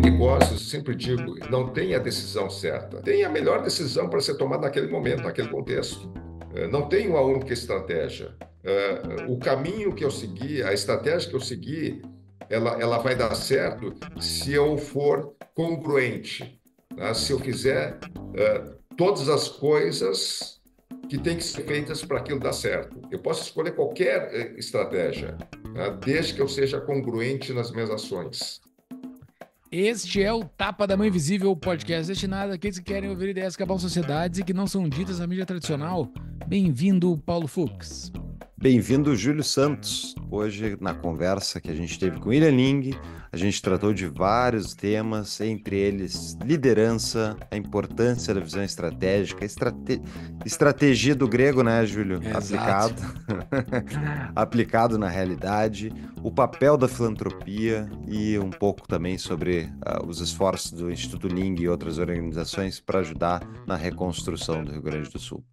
negócios, sempre digo, não tem a decisão certa. Tem a melhor decisão para ser tomada naquele momento, naquele contexto. É, não tem uma única estratégia. É, o caminho que eu segui, a estratégia que eu segui, ela, ela vai dar certo se eu for congruente, né? se eu fizer é, todas as coisas que tem que ser feitas para aquilo dar certo. Eu posso escolher qualquer eh, estratégia, né, desde que eu seja congruente nas minhas ações. Este é o Tapa da Mãe Invisível, o podcast destinado a aqueles que querem ouvir ideias que acabam sociedades e que não são ditas na mídia tradicional. Bem-vindo, Paulo Fux. Bem-vindo, Júlio Santos. Hoje, na conversa que a gente teve com William Ling, a gente tratou de vários temas, entre eles liderança, a importância da visão estratégica, estrate... estratégia do grego, né, Júlio? É Aplicado. Aplicado na realidade, o papel da filantropia e um pouco também sobre uh, os esforços do Instituto Ling e outras organizações para ajudar na reconstrução do Rio Grande do Sul.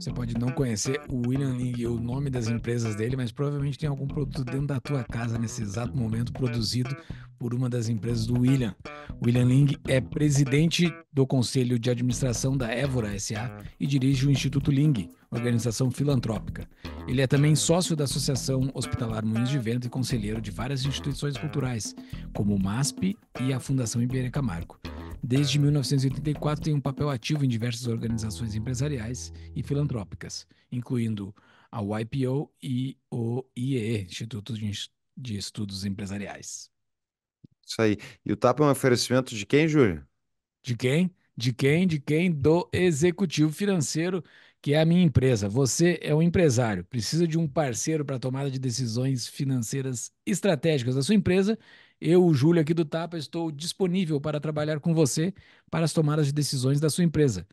Você pode não conhecer o William Ling e o nome das empresas dele, mas provavelmente tem algum produto dentro da tua casa nesse exato momento produzido por uma das empresas do William. William Ling é presidente do Conselho de Administração da Évora SA e dirige o Instituto Ling, organização filantrópica. Ele é também sócio da Associação Hospitalar Moinhos de Vento e conselheiro de várias instituições culturais, como o MASP e a Fundação Iberê Camargo. Desde 1984 tem um papel ativo em diversas organizações empresariais e filantrópicas, incluindo a YPO e o IE, Instituto de Estudos Empresariais. Isso aí. E o TAP é um oferecimento de quem, Júlio? De quem? De quem? De quem? Do executivo financeiro, que é a minha empresa. Você é um empresário, precisa de um parceiro para tomada de decisões financeiras estratégicas da sua empresa eu, o Júlio aqui do Tapa, estou disponível para trabalhar com você para as tomadas de decisões da sua empresa.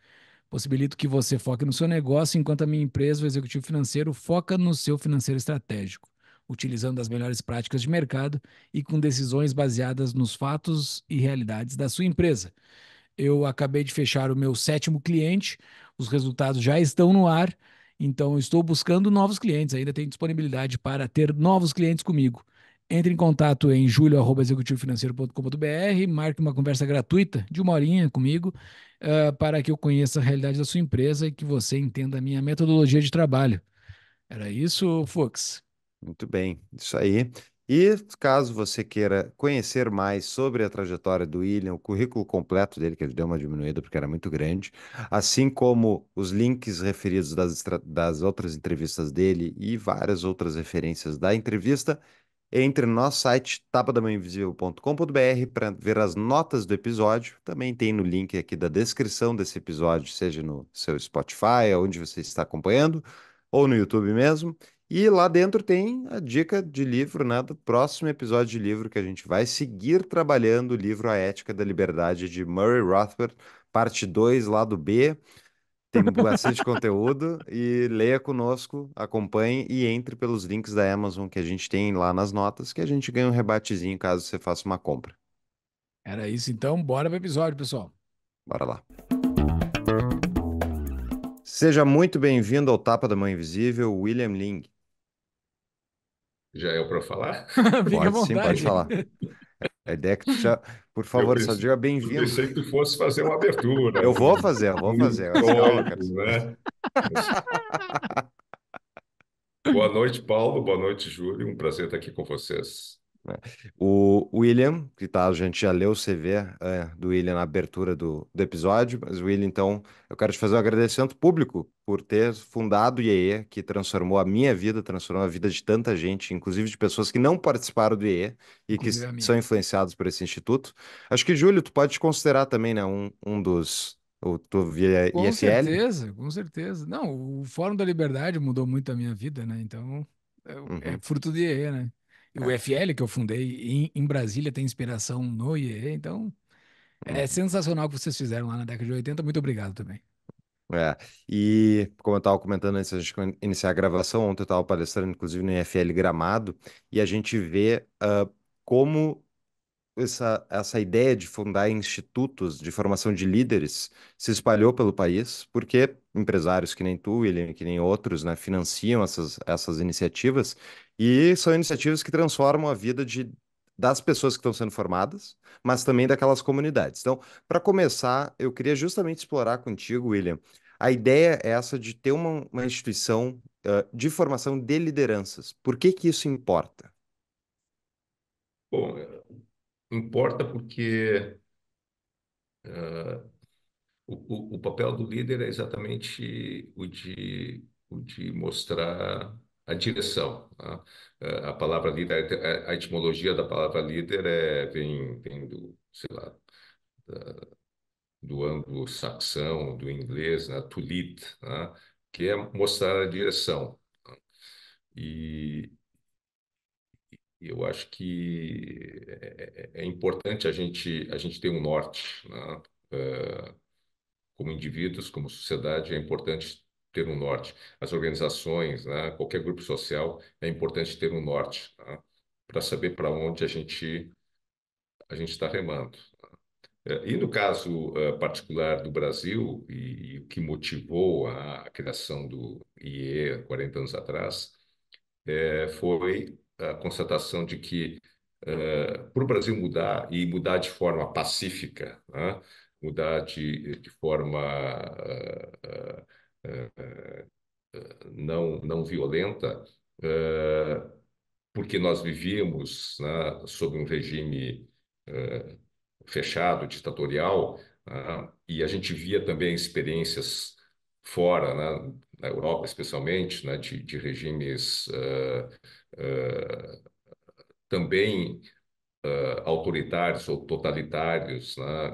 Possibilito que você foque no seu negócio, enquanto a minha empresa, o executivo financeiro, foca no seu financeiro estratégico, utilizando as melhores práticas de mercado e com decisões baseadas nos fatos e realidades da sua empresa. Eu acabei de fechar o meu sétimo cliente, os resultados já estão no ar. Então, estou buscando novos clientes, ainda tem disponibilidade para ter novos clientes comigo. Entre em contato em julio.executivofinanceiro.com.br, marque uma conversa gratuita de uma horinha comigo uh, para que eu conheça a realidade da sua empresa e que você entenda a minha metodologia de trabalho. Era isso, Fux? Muito bem, isso aí. E caso você queira conhecer mais sobre a trajetória do William, o currículo completo dele, que ele deu uma diminuída porque era muito grande, assim como os links referidos das, das outras entrevistas dele e várias outras referências da entrevista, entre no nosso site tapadamainvisível.com.br para ver as notas do episódio. Também tem no link aqui da descrição desse episódio, seja no seu Spotify, onde você está acompanhando, ou no YouTube mesmo. E lá dentro tem a dica de livro, né, do próximo episódio de livro que a gente vai seguir trabalhando o livro A Ética da Liberdade de Murray Rothbard, parte 2 lá do B tem bastante conteúdo e leia conosco, acompanhe e entre pelos links da Amazon que a gente tem lá nas notas, que a gente ganha um rebatezinho caso você faça uma compra. Era isso então, bora pro episódio, pessoal. Bora lá. Seja muito bem-vindo ao Tapa da Mãe Invisível, William Ling. Já é para falar? pode sim, pode falar. A ideia é que tu já, por favor, pensei, só diga bem-vindo. Eu pensei que tu fosse fazer uma abertura. Eu vou fazer, eu vou fazer. né? boa noite, Paulo. Boa noite, Júlio. Um prazer estar aqui com vocês. Né. O William, que tá, a gente já leu o CV é, do William na abertura do, do episódio, mas William, então, eu quero te fazer um agradecimento público por ter fundado o IEE, que transformou a minha vida, transformou a vida de tanta gente, inclusive de pessoas que não participaram do IEE e que são influenciados por esse instituto. Acho que, Júlio, tu pode te considerar também né, um, um dos, o tu via com IFL? Com certeza, com certeza. Não, o Fórum da Liberdade mudou muito a minha vida, né? Então, é, é uhum. é fruto do IEE, né? O é. FL que eu fundei em, em Brasília tem inspiração no IE, então é hum. sensacional o que vocês fizeram lá na década de 80. Muito obrigado também. É, e como eu estava comentando antes a gente iniciar a gravação, ontem eu estava palestrando, inclusive, no IFL Gramado, e a gente vê uh, como essa, essa ideia de fundar institutos de formação de líderes se espalhou pelo país, porque empresários que nem tu, William, que nem outros, né, financiam essas, essas iniciativas, e são iniciativas que transformam a vida de, das pessoas que estão sendo formadas, mas também daquelas comunidades. Então, para começar, eu queria justamente explorar contigo, William, a ideia é essa de ter uma, uma instituição uh, de formação de lideranças. Por que, que isso importa? Bom, importa porque uh, o, o, papel do líder é exatamente o de, o de mostrar a direção. Tá? É, a palavra líder, a etimologia da palavra líder é, vem, vem do, sei lá, da, do anglo-saxão, do inglês, né? to lead, né? que é mostrar a direção. Tá? E, eu acho que é, é, é, importante a gente a gente ter um norte né? É, como indivíduos como sociedade é importante ter um norte. As organizações, né, qualquer grupo social, é importante ter um norte né, tá? para saber para onde a gente a gente está remando. Tá? É, e no caso uh, particular do Brasil, e, o que motivou a, a, criação do IE 40 anos atrás, é, foi a constatação de que uh, é, para o Brasil mudar, e mudar de forma pacífica, né, mudar de, de forma uh, não, não violenta, eh, porque nós vivíamos né, sob um regime eh, fechado, ditatorial, ah, e a gente via também experiências fora, né, na Europa especialmente, né, de, de, regimes eh, também uh, autoritários ou totalitários né,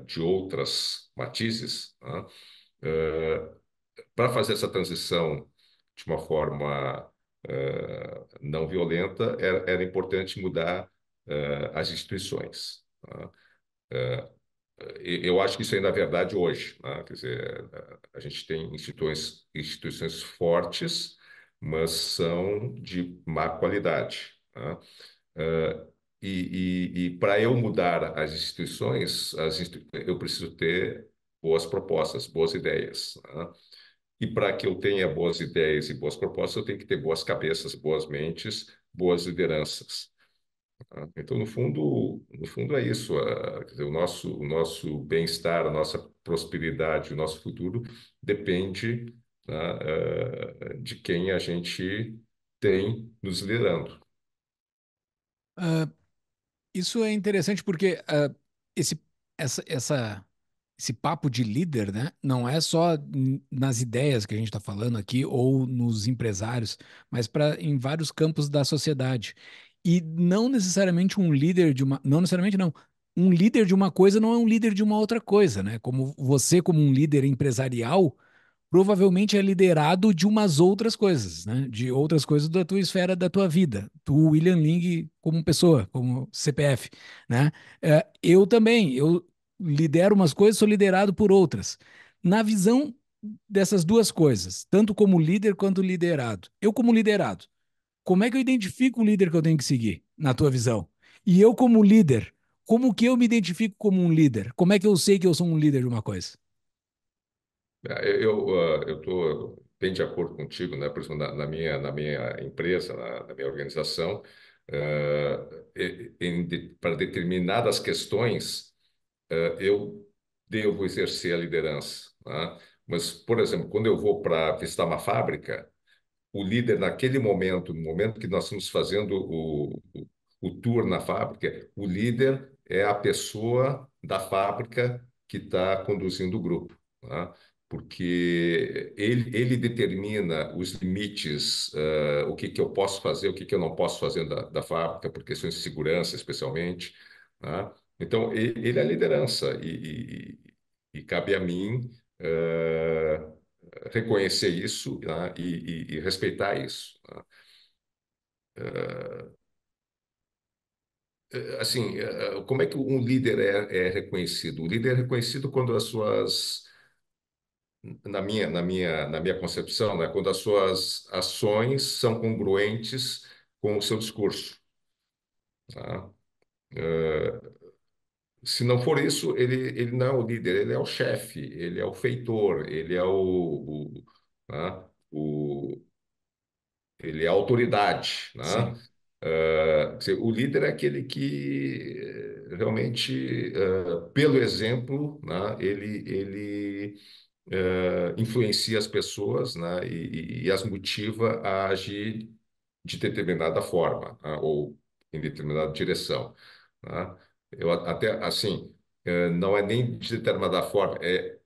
uh, de outras matizes, né, uh, para fazer essa transição de uma forma uh, não violenta, era, era importante mudar uh, as instituições. Uh, eu acho que isso ainda é verdade hoje. Né? Quer dizer, a gente tem instituições, instituições fortes, mas são de má qualidade. Né? e, e, e para eu mudar as instituições, as institu eu preciso ter boas propostas, boas ideias. Né? E para que eu tenha boas ideias e boas propostas, eu tenho que ter boas cabeças, boas mentes, boas lideranças. Tá? Então, no fundo, no fundo é isso. Ah, dizer, o nosso, o nosso bem-estar, a nossa prosperidade, o nosso futuro depende né, eh, de quem a gente tem nos liderando. Uh, isso é interessante porque uh, esse, essa, essa esse papo de líder, né? Não é só nas ideias que a gente está falando aqui ou nos empresários, mas para em vários campos da sociedade. E não necessariamente um líder de uma, não necessariamente não. Um líder de uma coisa não é um líder de uma outra coisa, né? Como você como um líder empresarial, provavelmente é liderado de umas outras coisas, né? De outras coisas da tua esfera, da tua vida. Tu, William Ling, como pessoa, como CPF, né? É, eu também, eu lidero umas coisas, sou liderado por outras. Na visão dessas duas coisas, tanto como líder quanto liderado. Eu como liderado, como é que eu identifico o líder que eu tenho que seguir, na tua visão? E eu como líder, como que eu me identifico como um líder? Como é que eu sei que eu sou um líder de uma coisa? É, eu eu ah, estou bem de acordo contigo, né? Por exemplo, na, na minha na minha empresa, na, na minha organização, uh, para determinadas questões eh, eu devo exercer a liderança. Né? Mas, por exemplo, quando eu vou para visitar uma fábrica, o líder naquele momento, no momento que nós estamos fazendo o, o, o tour na fábrica, o líder é a pessoa da fábrica que está conduzindo o grupo, né? porque ele, ele determina os limites, uh, o que, que eu posso fazer, o que, que eu não posso fazer da, da fábrica, por questões de segurança especialmente, né? Então, ele, é a liderança e, e, e cabe a mim uh, reconhecer isso tá? e, e, respeitar isso. Uh, assim, como é que um líder é, é, reconhecido? O líder é reconhecido quando as suas, na minha, na minha, na minha concepção, né? quando as suas ações são congruentes com o seu discurso. Tá? Uh, se não for isso, ele, ele não é o líder, ele é o chefe, ele é o feitor, ele é o, o, né? o ele é a autoridade, né? Uh, o líder é aquele que eh, realmente, uh, pelo exemplo, né? ele, ele uh, influencia as pessoas né? E, e, as motiva a agir de determinada forma né, ou em determinada direção. Né? Eu até, assim, não é nem de determinada forma, é,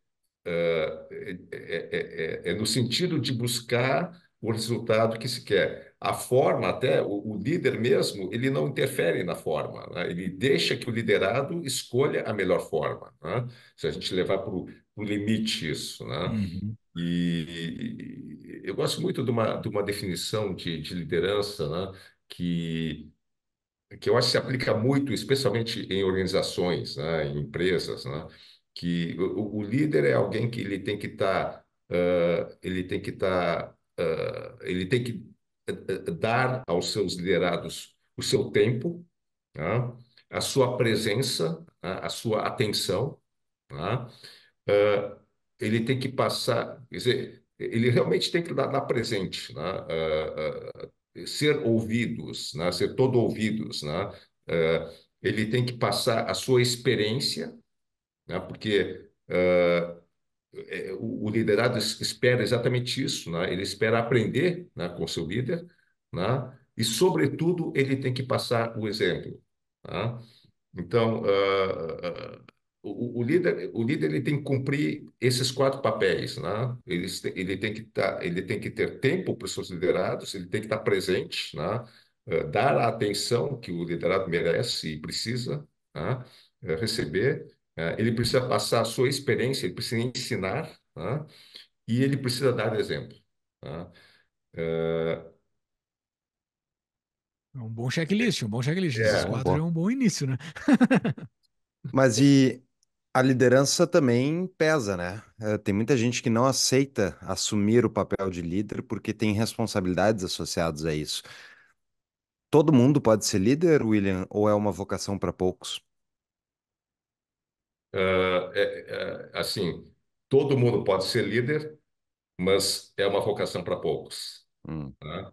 é, é, é no sentido de buscar o resultado que se quer. A forma, até, o, o líder mesmo, ele não interfere na forma, né? ele deixa que o liderado escolha a melhor forma. Né? Se a gente levar para o limite isso. Né? Uhum. E, e, eu gosto muito de uma, de uma definição de, de liderança que que eu acho que se aplica muito, especialmente em organizações, né, em empresas, né, que o, o, líder é alguém que ele tem que estar, tá, uh, ele tem que estar, tá, uh, ele tem que dar aos seus liderados o seu tempo, né, a sua presença, né, a sua atenção, uh, ele tem que passar, quer dizer, ele realmente tem que dar, dar presente, né? Uh, uh, ser ouvidos, né? ser todo ouvidos, né? Uh, ele tem que passar a sua experiência, né? porque uh, o, liderado espera exatamente isso, né? ele espera aprender né? com seu líder, né? e, sobretudo, ele tem que passar o exemplo. Né? Então, uh, o, o, líder, o líder ele tem que cumprir esses quatro papéis, né? Ele, ele tem que tá, ele tem que ter tempo para os seus liderados, ele tem que estar presente, né? Eh, dar a atenção que o liderado merece e precisa né? Eh, receber, eh, ele precisa passar a sua experiência, ele precisa ensinar, né? e ele precisa dar exemplo. Né? É um bom checklist, um bom checklist. É, Esses quatro um bom... é um bom início, né? Mas e a liderança também pesa, né? É, tem muita gente que não aceita assumir o papel de líder porque tem responsabilidades associadas a isso. Todo mundo pode ser líder, William, ou é uma vocação para poucos? Ah, é- é- assim, todo mundo pode ser líder, mas é uma vocação para poucos. Hum, né?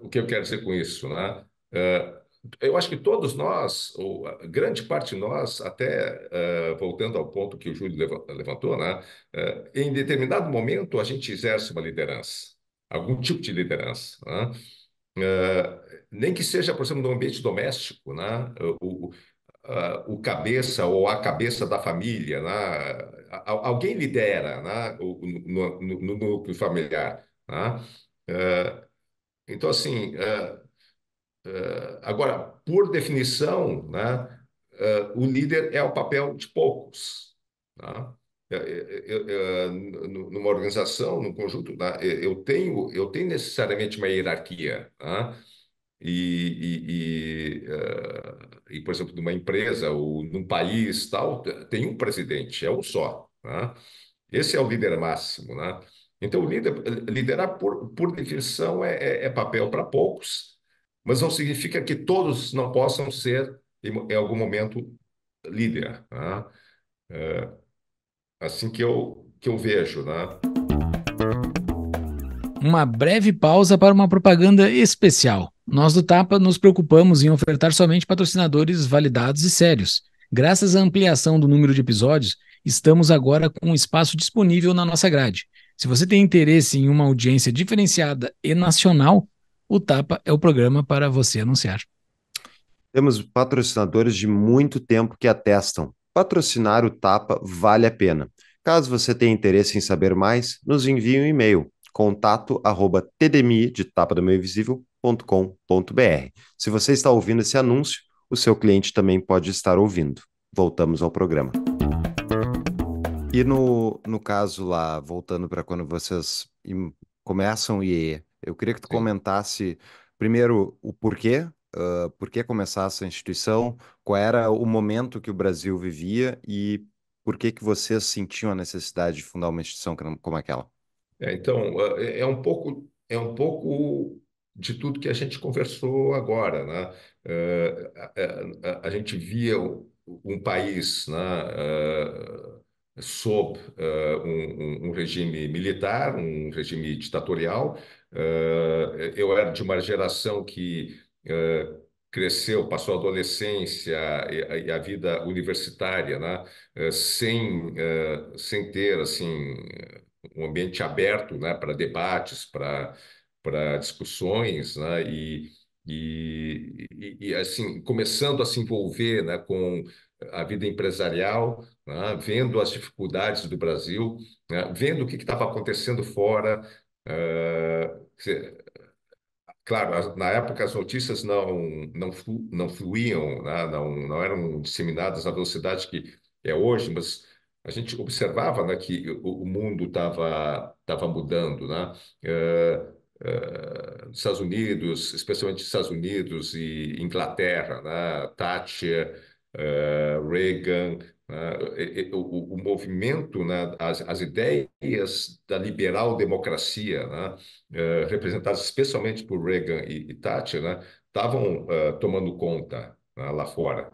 o que eu quero dizer com isso, né? Ah, eu acho que todos nós, ou grande parte de nós, até uh, voltando ao ponto que o Júlio levantou, né, uh, em determinado momento a gente exerce uma liderança, algum tipo de liderança. Né? Uh, nem que seja, por exemplo, no ambiente doméstico, né? o, o cabeça ou a cabeça da família, né? alguém lidera né? no, núcleo familiar. Né? então, assim Uh, agora, por definição, né, uh, o líder é o papel de poucos. Né? Eu, eu, eu, numa organização, num conjunto, né, eu tenho eu tenho necessariamente uma hierarquia. Né? E, e, e, uh, e, por exemplo, numa empresa ou num país tal, tem um presidente, é um só. Né? Esse é o líder máximo. Né? Então, líder, liderar, por, por definição, é, é, é papel para poucos mas não significa que todos não possam ser, em, algum momento, líder. Né? É assim que eu, que eu vejo. Né? Uma breve pausa para uma propaganda especial. Nós do Tapa nos preocupamos em ofertar somente patrocinadores validados e sérios. Graças à ampliação do número de episódios, estamos agora com espaço disponível na nossa grade. Se você tem interesse em uma audiência diferenciada e nacional, o Tapa é o programa para você anunciar. Temos patrocinadores de muito tempo que atestam. Patrocinar o Tapa vale a pena. Caso você tenha interesse em saber mais, nos envie um e-mail contato arroba tdmi de tapa do meio Se você está ouvindo esse anúncio, o seu cliente também pode estar ouvindo. Voltamos ao programa. E no, no caso lá, voltando para quando vocês começam e eu queria que tu Sim. comentasse primeiro o porquê, uh, por que começar essa instituição, qual era o momento que o Brasil vivia e por que que vocês sentiam a necessidade de fundar uma instituição como aquela? É, então é, é um pouco é um pouco de tudo que a gente conversou agora, né? a, a, a, gente via um país, né? sob uh, um, um, regime militar, um regime ditatorial. Uh, eu era de uma geração que uh, cresceu, passou a adolescência e, a, a vida universitária, né? sem, sem ter assim um ambiente aberto, né, para debates, para para discussões, né? E, e, e, assim começando a se envolver né, com a vida empresarial, né? vendo as dificuldades do Brasil, né? vendo o que estava acontecendo fora. Uh, claro, na época as notícias não, não, flu, não fluíam, né? não, não eram disseminadas na velocidade que é hoje, mas a gente observava né, que o, mundo estava mudando. Né? Uh, Uh, Estados Unidos, especialmente Estados Unidos e Inglaterra, né? Thatcher, eh, Reagan, né? o, o, movimento, né, as, as, ideias da liberal democracia, né, eh, representadas especialmente por Reagan e, e Thatcher, estavam né, eh, tomando conta né, lá fora.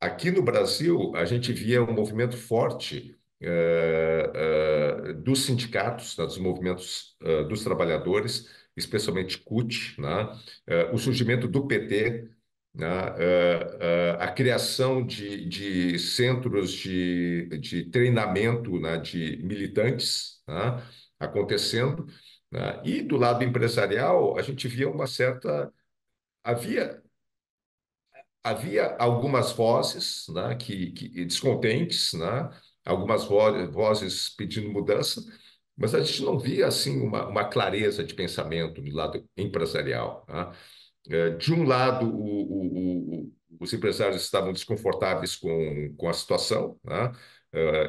Aqui no Brasil, a gente via um movimento forte uh, uh, dos sindicatos, dos movimentos uh, dos trabalhadores, especialmente CUT, o surgimento do PT, né? Ah, ah, a criação de, de centros de, de treinamento né? de militantes né? acontecendo. Né? E do lado empresarial, a gente via uma certa. Havia, havia algumas vozes né, que, que, descontentes, né? algumas vo vozes pedindo mudança, mas a gente não via assim uma, uma clareza de pensamento do lado empresarial. Né? É, de um lado, o, o, o, os empresários estavam desconfortáveis com, com a situação, né?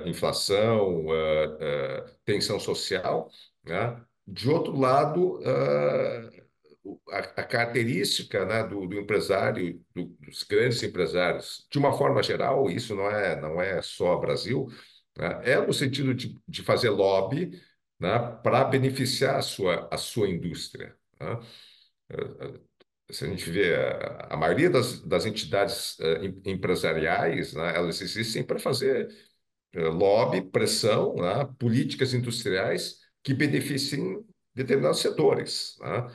uh, inflação, uh, uh, tensão social. Né? De outro lado, a, a, característica né, do, do, empresário, do, dos grandes empresários, de uma forma geral, isso não é, não é só Brasil, né, é no sentido de, de fazer lobby né, para beneficiar a sua, a sua indústria né? se a gente vê a, eh, a maioria das, das entidades uh, empresariais, né, elas existem para fazer uh, lobby, pressão, né, políticas industriais que beneficiem determinados setores. Né?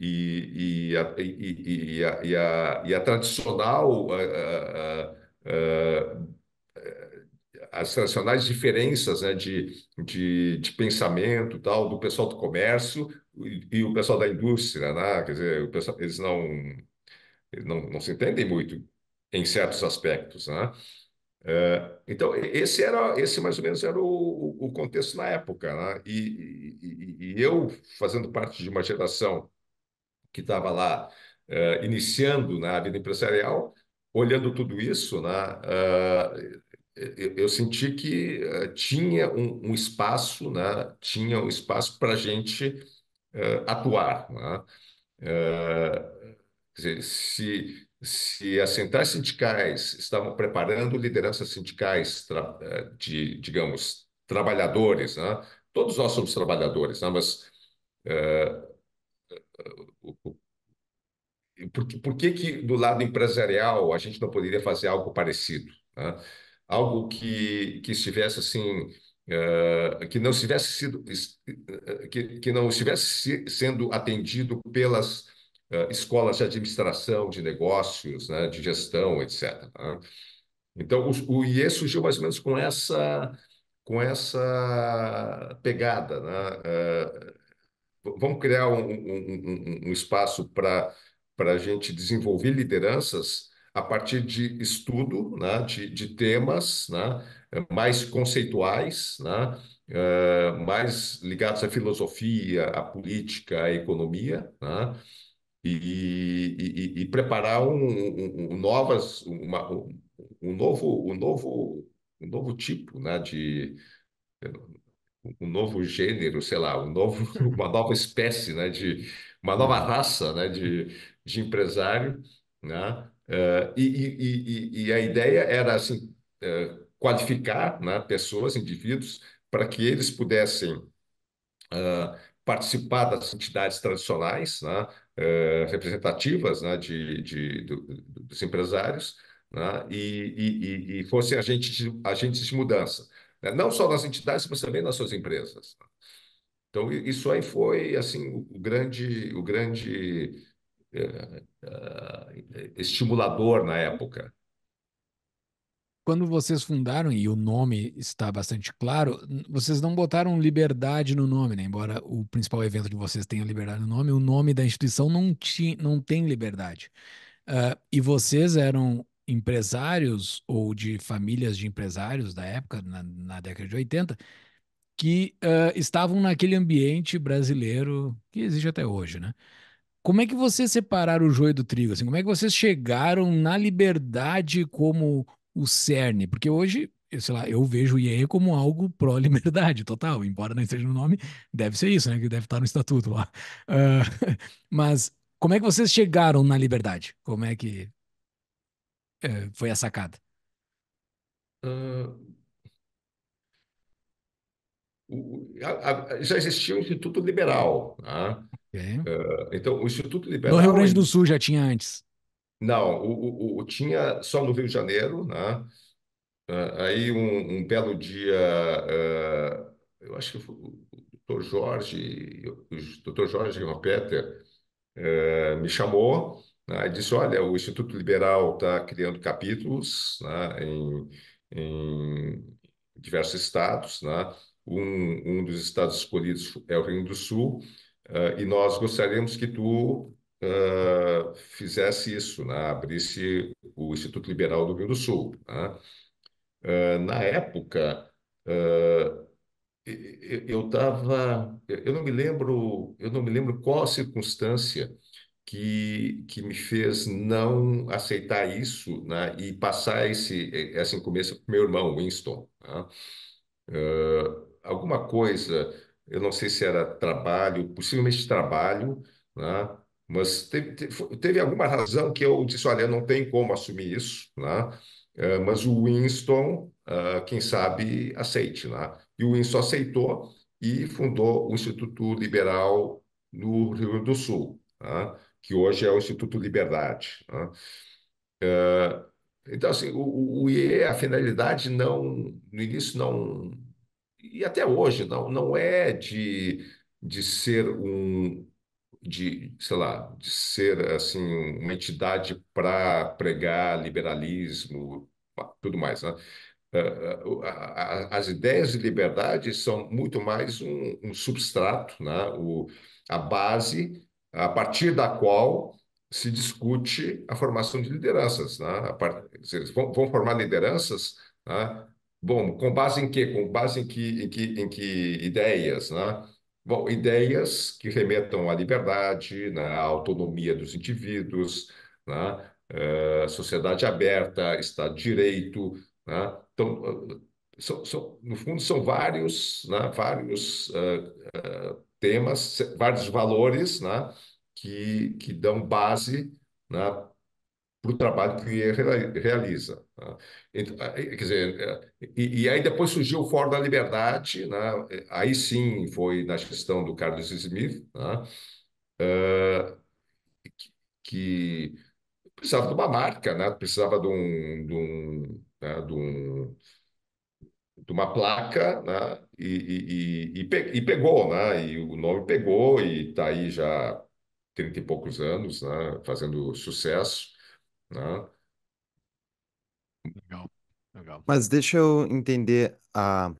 E, e, a, e, e, a, e, a, e a tradicional uh, as tradicionais diferenças né, de, de, de pensamento tal do pessoal do comércio e, e o pessoal da indústria, né? quer dizer, pessoal, eles não, eles não, não se entendem muito em certos aspectos. Né? É, então, esse era esse mais ou menos era o, o contexto na época. Né? E, e, e eu, fazendo parte de uma geração que estava lá uh, iniciando na né, vida empresarial, olhando tudo isso, né, uh, eu, eu senti que uh, tinha um, um, espaço, né? tinha um espaço para a gente uh, atuar. Né? Uh, dizer, se, se as centrais sindicais estavam preparando lideranças sindicais de, digamos, trabalhadores, né? todos nós somos trabalhadores, né? mas por, por que, que do lado empresarial a gente não poderia fazer algo parecido? Né? algo que, que estivesse assim, uh, que não estivesse sido, eh, que, que não estivesse sendo atendido pelas uh, escolas de administração, de negócios, né, de gestão, etc. Tá? Então, o, o IE surgiu mais ou menos com essa, com essa pegada, né? Uh, vamos criar um, um, um, um espaço para a gente desenvolver lideranças a partir de estudo, né, de, de temas né, mais conceituais, né, uh, mais ligados à filosofia, à política, à economia, né, e, e, e, preparar um, um, um novas, uma, um, um novo, um novo, um novo tipo, né, de um novo gênero, sei lá, um novo, uma nova espécie, né, de uma nova raça, né, de, de empresário, né, Uh, e, e, e, a ideia era assim, uh, qualificar né, pessoas, indivíduos, para que eles pudessem uh, participar das entidades tradicionais, né, eh, representativas né, de, de, do, dos empresários, né, e, e, fossem agentes, agentes de mudança. Né, não só nas entidades, mas também nas suas empresas. Então, isso aí foi assim, o grande, o grande eh, eh, estimulador na época. Quando vocês fundaram, e o nome está bastante claro, vocês não botaram liberdade no nome, né? Embora o principal evento de vocês tenha liberdade no nome, o nome da instituição não, ti, não tem liberdade. Uh, e vocês eram empresários ou de famílias de empresários da época, na, na década de 80, que uh, estavam naquele ambiente brasileiro que existe até hoje, né? Como é que vocês separaram o joio do trigo? Assim, como é que vocês chegaram na liberdade como o cerne? Porque hoje, eu, sei lá, eu vejo o IE como algo pró-liberdade total, embora não esteja no nome, deve ser isso, né? Que deve estar no estatuto lá. Uh, mas como é que vocês chegaram na liberdade? Como é que uh, foi a sacada? Uh, já existia o Instituto Liberal, né? Uh, então, o Instituto Liberal. No Rio Grande do Sul já tinha antes? Não, o, o, o tinha só no Rio de Janeiro, né? Uh, aí, um, um, belo dia, uh, eu acho que foi o Dr. Jorge, o Dr. Jorge Peter me chamou né, e disse: Olha, o Instituto Liberal está criando capítulos né, em, em diversos estados, né? Um, um dos estados escolhidos é o Rio Grande do Sul. Uh, e nós gostaríamos que tu uh, fizesse isso, né? abrisse o Instituto Liberal do Rio do Sul. Né? Uh, na época, eu estava, eu não me lembro, eu não me lembro qual a circunstância que, que me fez não aceitar isso, né? E passar esse essa incumbência para o meu irmão Winston. Né? alguma coisa eu não sei se era trabalho, possivelmente trabalho, né? mas teve, teve, teve, alguma razão que eu disse, olha, não tem como assumir isso, né? Eh, mas o Winston, uh, quem sabe, aceite. Né? E o Winston aceitou e fundou o Instituto Liberal no Rio Grande do Sul, né? que hoje é o Instituto Liberdade. Né? Eh, então, assim, o, o IE, a finalidade não, no início não e até hoje, não, não é de, de ser um, de, sei lá, de ser assim uma entidade para pregar liberalismo, tudo mais, né? Ah, ah, as ideias de liberdade são muito mais um, um substrato, né? O, a base a partir da qual se discute a formação de lideranças. Né? Part... Vão, vão, formar lideranças né? Bom, com base em quê? Com base em que, em que, em que ideias, né? Bom, ideias que remetam à liberdade, né? à autonomia dos indivíduos, né? Uh, sociedade aberta, Estado de Direito, né? Então, eh, são, são, no fundo, são vários, né? vários uh, uh, temas, vários valores né? que, que dão base né? para o trabalho que realiza. Então, quer dizer, é, e, e, aí depois surgiu o Fórum da Liberdade, né? É, aí sim foi na gestão do Carlos Smith, né? uh, que, que, precisava de uma marca, né? precisava de, um, de, um, né? de, um, de uma placa, né? e, e, e, e, pegou, né? e o nome pegou, e está aí já 30 e poucos anos né? fazendo sucesso. Né? Legal, legal. Mas deixa eu entender a,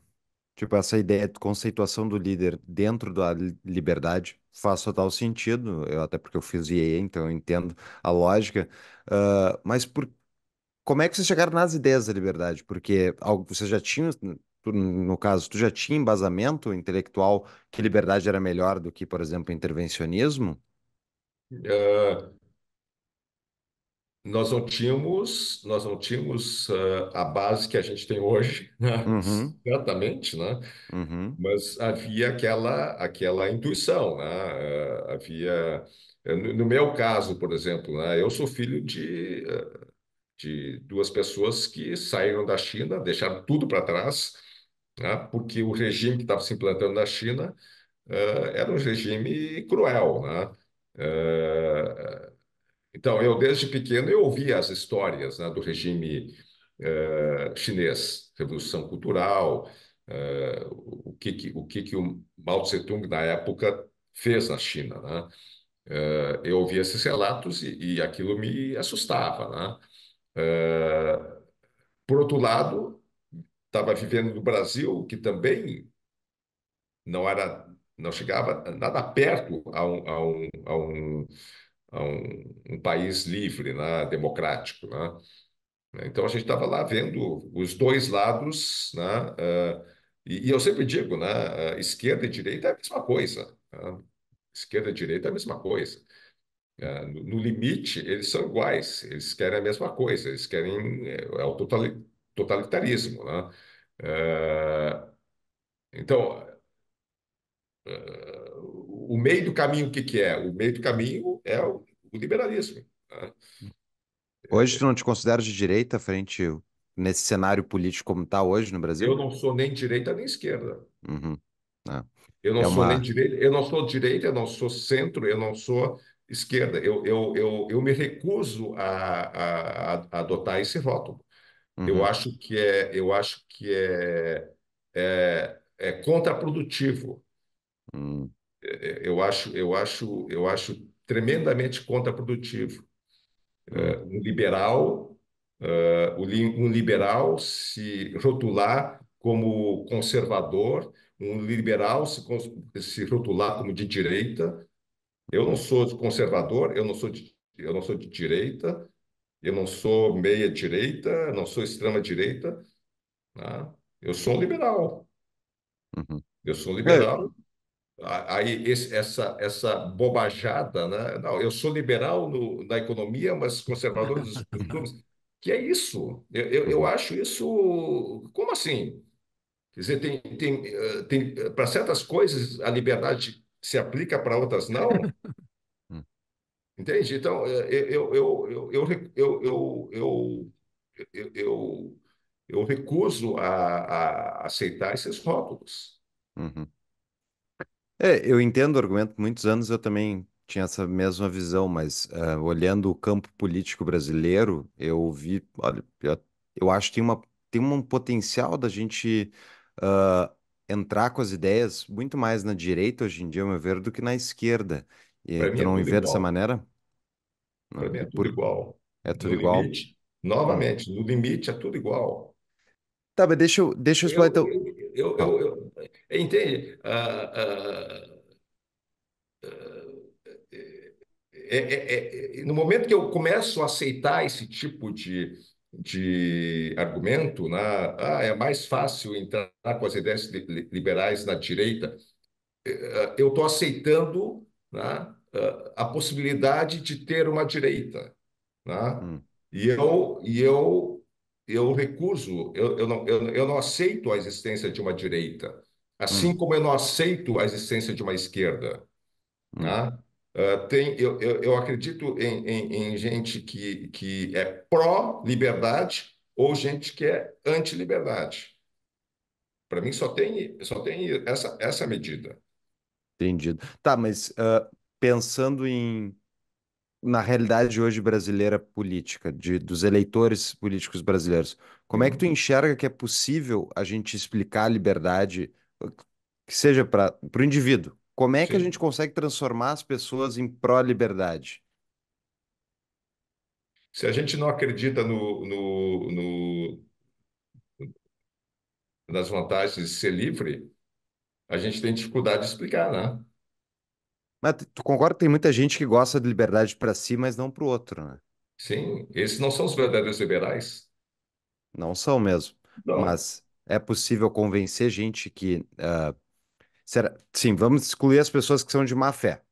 tipo, essa ideia de conceituação do líder dentro da liberdade faz total sentido, eu, até porque eu fiz IEA, então eu entendo a lógica. Ah, mas por Como é que vocês chegaram nas ideias da liberdade? Porque algo, você já tinha, no caso, tu já tinha embasamento intelectual que liberdade era melhor do que, por exemplo, intervencionismo? Ah, nós não tínhamos, nós não tínhamos uh, a base que a gente tem hoje, né? Uhum. certamente, né? Uhum. Mas havia aquela, aquela intuição, né? Uh, havia, eh, no, no, meu caso, por exemplo, né? Eu sou filho de, ah, de duas pessoas que saíram da China, deixaram tudo para trás, né? Porque o regime que estava se implantando na China era um regime cruel, né? Então, eu desde pequeno eu ouvia as histórias né, do regime uh, chinês, revolução cultural, uh, o que, que o que, que o Mao Tse Tung na época fez na China, né? Uh, eu ouvia esses relatos e, e aquilo me assustava, né? por outro lado, estava vivendo no Brasil que também não era, não chegava nada perto a um, a um, a um a um, um país livre, né? democrático. Né? Então a gente estava lá vendo os dois lados, né? Uh, e, e, eu sempre digo, né? Uh, esquerda e direita é a mesma coisa. Né? Esquerda e direita é a mesma coisa. Uh, no, no, limite, eles são iguais, eles querem a mesma coisa, eles querem é, é o totalitarismo, né? então, o meio do caminho, o que, que é? O meio do caminho é o, o liberalismo. Né? Hoje é. tu não te considera de direita frente nesse cenário político como está hoje no Brasil? Eu não sou nem direita nem esquerda. Uhum. É. Eu não é sou uma... nem direita, eu não sou direita, eu não sou centro, eu não sou esquerda. Eu, eu, eu, eu me recuso a, a, a adotar esse rótulo. Uhum. Eu acho que é, eu acho que é, é, é contraprodutivo. Uhum. Eu acho, eu acho, eu acho tremendamente contraprodutivo. Uh, um liberal, uh, um liberal se rotular como conservador, um liberal se, se rotular como de direita. Eu não sou de conservador, eu não sou de, eu não sou de direita, eu não sou meia direita, não sou extrema direita. Né? Eu sou um liberal. Uhum. Eu sou um liberal. É. Aí esse, essa, essa bobajada, né? Não, eu sou liberal no, na economia, mas conservador nos costumes. que é isso? Eu, eu, eu, uhum. acho isso. Como assim? Quer dizer, tem, tem, eh, tem, eh, para certas coisas a liberdade se aplica, para outras não. Hum. Entende? Então, eh, eu, eu, eu, eu, eu, eu, eu, eu, eu, eu recuso a, a aceitar esses rótulos. Uhum. É, eu entendo o argumento. Muitos anos eu também tinha essa mesma visão, mas ah, olhando o campo político brasileiro, eu vi, olha, eu, eu acho que tem uma, tem um potencial da gente ah, entrar com as ideias muito mais na direita hoje em dia, ao meu ver, do que na esquerda. E Para mim é não tudo vê dessa igual. maneira? Para mim é tudo Por, igual. é No tudo igual? limite, novamente, no limite é tudo igual. Tá, mas deixa eu, deixa eu explorar então. Eu, então. Eu, eu, eu, entende? Ah, ah, é, é, é, no momento que eu começo a aceitar esse tipo de, de argumento, né? ah, é mais fácil entrar com as ideias liberais na direita, eh, ah, eu estou aceitando né, ah, a possibilidade de ter uma direita. Né? Hum. E eu, e eu eu recuso, eu, eu, não, eu, eu não aceito a existência de uma direita, assim hum. como eu não aceito a existência de uma esquerda. Hum. Né? Uh, tem, eu, eu, eu acredito em, em, em, gente que, que é pró-liberdade ou gente que é anti-liberdade. Para mim só tem, só tem essa, essa medida. Entendido. Tá, mas uh, pensando em na realidade hoje brasileira política, de, dos eleitores políticos brasileiros. Como é que tu uhum. enxerga que é possível a gente explicar a liberdade, que seja para o indivíduo? Como é que Sim. a gente consegue transformar as pessoas em pró-liberdade? Se a gente não acredita no, no, no, nas vantagens de ser livre, a gente tem dificuldade de explicar, né? Mas tu concorda que tem muita gente que gosta de liberdade para si, mas não para o outro, né? Sim, esses não são os verdadeiros liberais. Não são mesmo. Não. Mas é possível convencer gente que. Uh, será... Sim, vamos excluir as pessoas que são de má fé,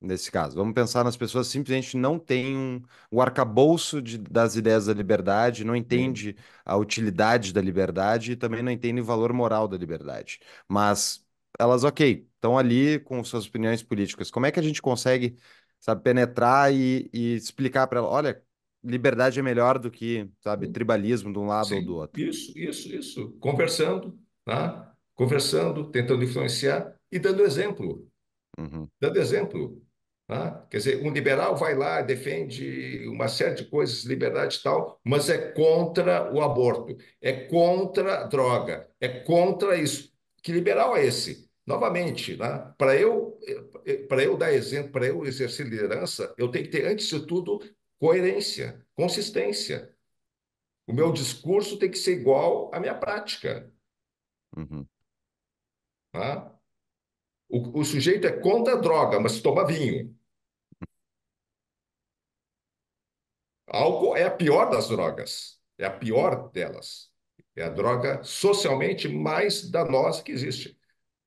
nesse caso. Vamos pensar nas pessoas que simplesmente não têm um, o arcabouço de, das ideias da liberdade, não entende Sim. a utilidade da liberdade e também não entende o valor moral da liberdade. Mas elas, ok, estão ali com suas opiniões políticas. Como é que a gente consegue, sabe, penetrar e, e explicar para ela, olha, liberdade é melhor do que, sabe, tribalismo de um lado Sim, ou do outro. Isso, isso, isso. Conversando, tá? conversando, tentando influenciar e dando exemplo. Uhum. Dando exemplo. Tá? Quer dizer, um liberal vai lá, defende uma série de coisas, liberdade e tal, mas é contra o aborto, é contra a droga, é contra isso. Que liberal é esse? Novamente, né? para eu, para eu dar exemplo, para eu exercer liderança, eu tenho que ter, antes de tudo, coerência, consistência. O meu discurso tem que ser igual à minha prática. Uhum. Tá? O, o, sujeito é contra a droga, mas toma vinho. Álcool é a pior das drogas, é a pior delas. É a droga socialmente mais danosa que existe.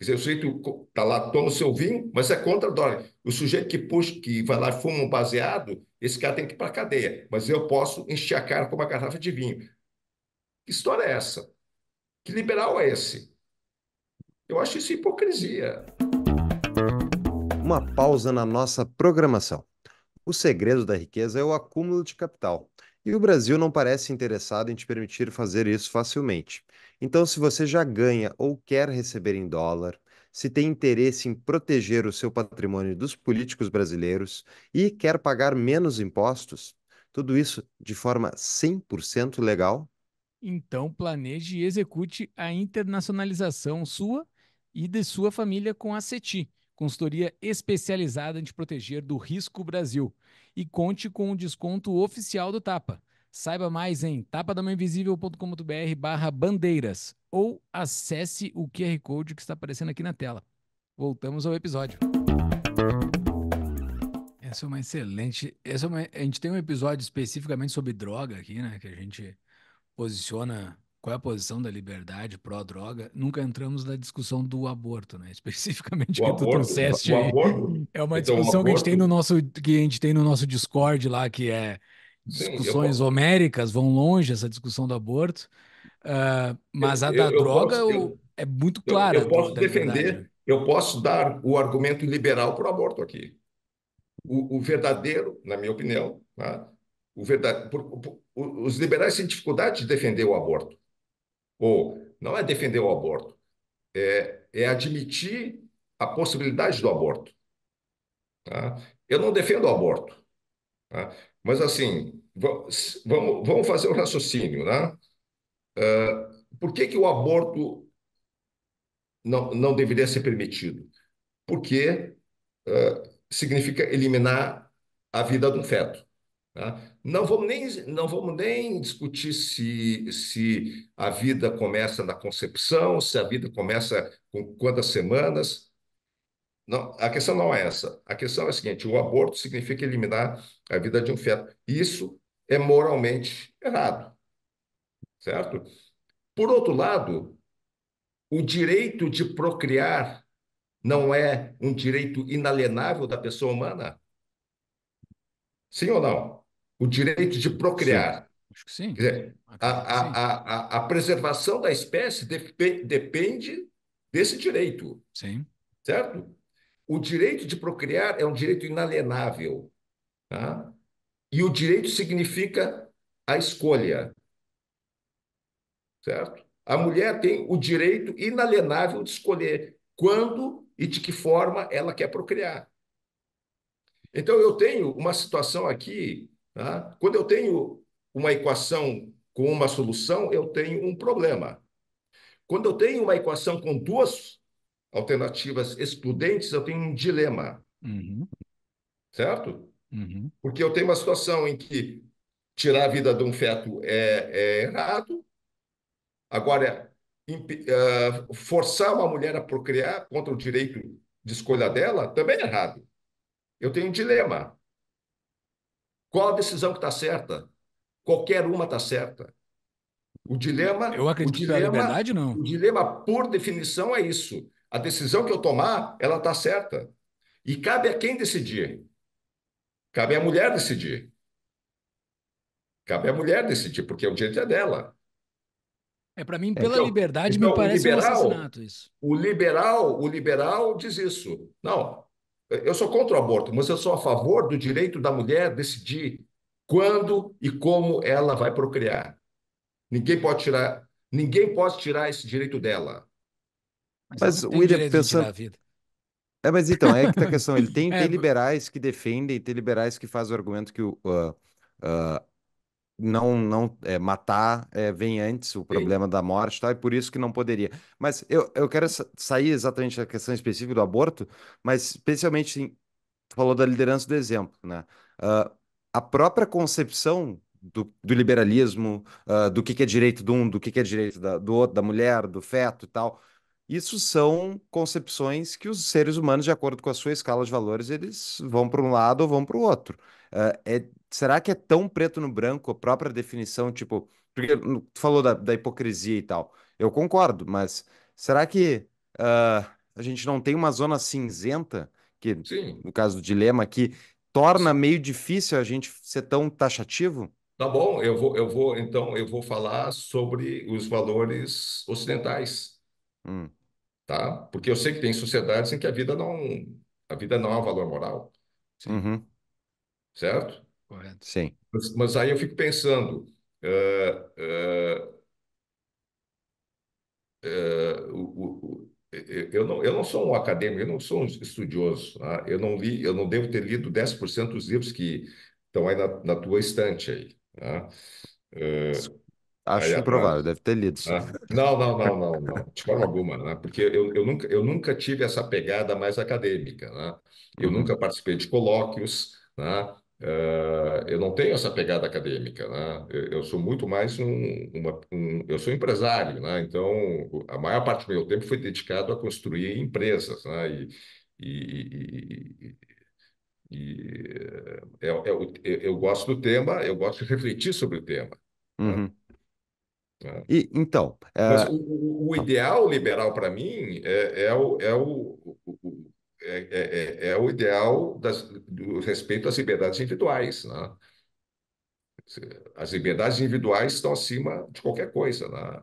Quer dizer, o sujeito está lá, toma o seu vinho, mas é contra a droga. O sujeito que puxa, que vai lá e fuma um baseado, esse cara tem que ir para a cadeia. Mas eu posso encher a cara com uma garrafa de vinho. Que história é essa? Que liberal é esse? Eu acho isso hipocrisia. Uma pausa na nossa programação. O segredo da riqueza é o acúmulo de capital. E o Brasil não parece interessado em te permitir fazer isso facilmente. Então, se você já ganha ou quer receber em dólar, se tem interesse em proteger o seu patrimônio dos políticos brasileiros e quer pagar menos impostos, tudo isso de forma 100% legal? Então, planeje e execute a internacionalização sua e de sua família com a CETI, consultoria especializada em te proteger do risco Brasil. E conte com o desconto oficial do TAPA. Saiba mais em tapadamainvisível.com.br barra bandeiras ou acesse o QR Code que está aparecendo aqui na tela. Voltamos ao episódio. Essa é uma excelente. Essa é uma... A gente tem um episódio especificamente sobre droga aqui, né? Que a gente posiciona qual é a posição da liberdade pró-droga. Nunca entramos na discussão do aborto, né? Especificamente o que aborto, tu trouxeste. O, aborto. É uma então, discussão então, um que a gente tem no nosso que a gente tem no nosso Discord lá que é discussões Sim, homéricas, vão longe essa discussão do aborto, uh, mas eu, a da eu, eu droga é muito clara. Eu, posso defender, eu posso dar o argumento liberal para o aborto aqui. O, o verdadeiro, na minha opinião, tá? o verdade, por, por, os liberais têm dificuldade de defender o aborto. Ou não é defender o aborto, é, é admitir a possibilidade do aborto. Tá? Eu não defendo o aborto. Tá? Mas, assim, vamos, vamos fazer um raciocínio, né? Uh, por que, que o aborto não, não deveria ser permitido? Porque uh, significa eliminar a vida de um feto. Né? Não, vamos nem, não vamos nem discutir se, se a vida começa na concepção, se a vida começa com quantas semanas. Não, a questão não é essa. A questão é a seguinte: o aborto significa eliminar a vida de um feto. Isso é moralmente errado. Certo? Por outro lado, o direito de procriar não é um direito inalienável da pessoa humana? Sim ou não? O direito de procriar. Sim. Acho que sim. Dizer, a, a, a, a, preservação da espécie dep depende desse direito. Sim. Certo? o direito de procriar é um direito inalienável. Tá? E o direito significa a escolha. Certo? A mulher tem o direito inalienável de escolher quando e de que forma ela quer procriar. Então, eu tenho uma situação aqui, tá? quando eu tenho uma equação com uma solução, eu tenho um problema. Quando eu tenho uma equação com duas alternativas excludentes, eu tenho um dilema. Uhum. Certo? Uhum. Porque eu tenho uma situação em que tirar a vida de um feto é, é errado. Agora, uh, forçar uma mulher a procriar contra o direito de escolha dela também é errado. Eu tenho um dilema. Qual a decisão que está certa? Qualquer uma está certa. O dilema. Eu acredito o é dilema, que a liberdade não. O dilema, por definição, é isso. A decisão que eu tomar, ela está certa. E cabe a quem decidir? Cabe à mulher decidir. Cabe à mulher decidir, porque o direito é dela. É para mim pela então, liberdade então, me parece liberal, um assassinato isso. O liberal, o liberal diz isso. Não, eu sou contra o aborto, mas eu sou a favor do direito da mulher decidir quando e como ela vai procriar. Ninguém pode tirar, ninguém pode tirar esse direito dela. Mas, mas o William pensa. A vida. É, mas então, é que tá a questão. Ele tem, é, tem liberais que defendem, tem liberais que fazem o argumento que o, uh, uh, não, não é, matar é, vem antes o problema da morte, tá? E por isso que não poderia. Mas eu, eu quero sair exatamente da questão específica do aborto, mas especialmente em, falou da liderança do exemplo, né? Uh, a própria concepção do, do liberalismo, uh, do que, que, é direito de um, do que, que é direito da, do outro, da mulher, do feto e tal, isso são concepções que os seres humanos, de acordo com a sua escala de valores, eles vão para um lado ou vão para o outro. Uh, é, será que é tão preto no branco a própria definição, tipo, porque tu falou da, da hipocrisia e tal. Eu concordo, mas será que uh, a gente não tem uma zona cinzenta, que Sim. no caso do dilema que torna meio difícil a gente ser tão taxativo? Tá bom, eu vou, eu vou, então, eu vou falar sobre os valores ocidentais Hum. tá? Porque eu sei que tem sociedades em que a vida não, a vida não há é valor moral, Uhum. certo? Correto. Sim. Mas, mas aí eu fico pensando, eh, eh, eh, o- o- o- eu não, eu não sou um acadêmico, eu não sou um estudioso, tá? Eu não li, eu não devo ter lido 10% dos livros que estão aí na, na tua estante aí, né? Acho improvável, deve ter lido. Não, não, não, não, não, de forma alguma, né? Porque eu, eu, nunca, eu nunca tive essa pegada mais acadêmica, né? Eu nunca participei de colóquios, né? eu não tenho essa pegada acadêmica, né? Eu, sou muito mais um, uma, um, eu sou empresário, né? Então a maior parte do meu tempo foi dedicado a construir empresas, né? E, e, e, e eu, eu, eu gosto do tema, eu gosto de refletir sobre o tema. Uhum. É. E, então. É Mas o, o, ideal liberal, para mim, é, é, o, é o, o é, é, é, o ideal das, do respeito às liberdades individuais. Né? As liberdades individuais estão acima de qualquer coisa. Né?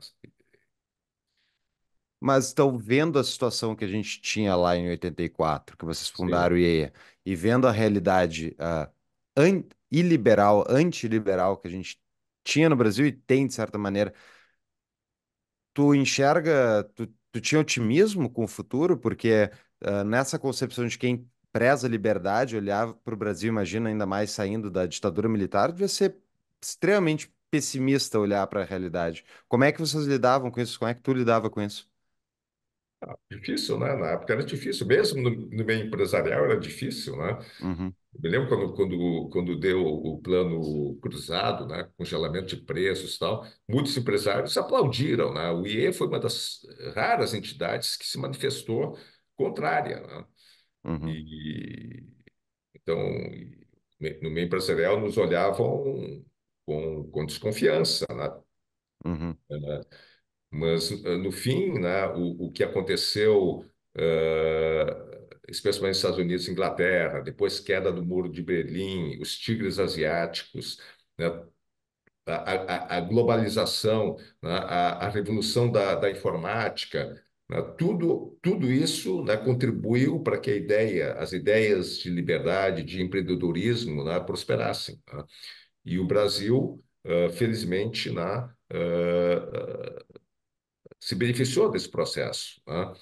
Mas estão vendo a situação que a gente tinha lá em 84, que vocês fundaram Sim. o IEA, e vendo a realidade uh, an iliberal, antiliberal que a gente tinha no Brasil e tem, de certa maneira. Tu enxerga, tu, tu tinha otimismo com o futuro? Porque uh, nessa concepção de quem preza a liberdade, olhar para o Brasil, imagina ainda mais saindo da ditadura militar, devia ser extremamente pessimista olhar para a realidade. Como é que vocês lidavam com isso? Como é que tu lidava com isso? Ah, difícil, né? Na época era difícil, mesmo no, no meio empresarial era difícil, né? Uhum. Me lembro quando, quando, quando deu o plano cruzado, né? Congelamento de preços e tal, muitos empresários aplaudiram, né? O IE foi uma das raras entidades que se manifestou contrária, né? Uhum. E, então, no meio empresarial nos olhavam com, com desconfiança, né? Uhum. É, né? Mas, eh, no fim, né, o, o que aconteceu, uh, especialmente nos Estados Unidos e Inglaterra, depois queda do Muro de Berlim, os tigres asiáticos, né, a, a, a, globalização, né, a, a, revolução da, da informática, né, tudo, tudo isso né, contribuiu para que a ideia, as ideias de liberdade, de empreendedorismo né, prosperassem. Né. E o Brasil, uh, felizmente, né, Uh, se beneficiou desse processo. Né?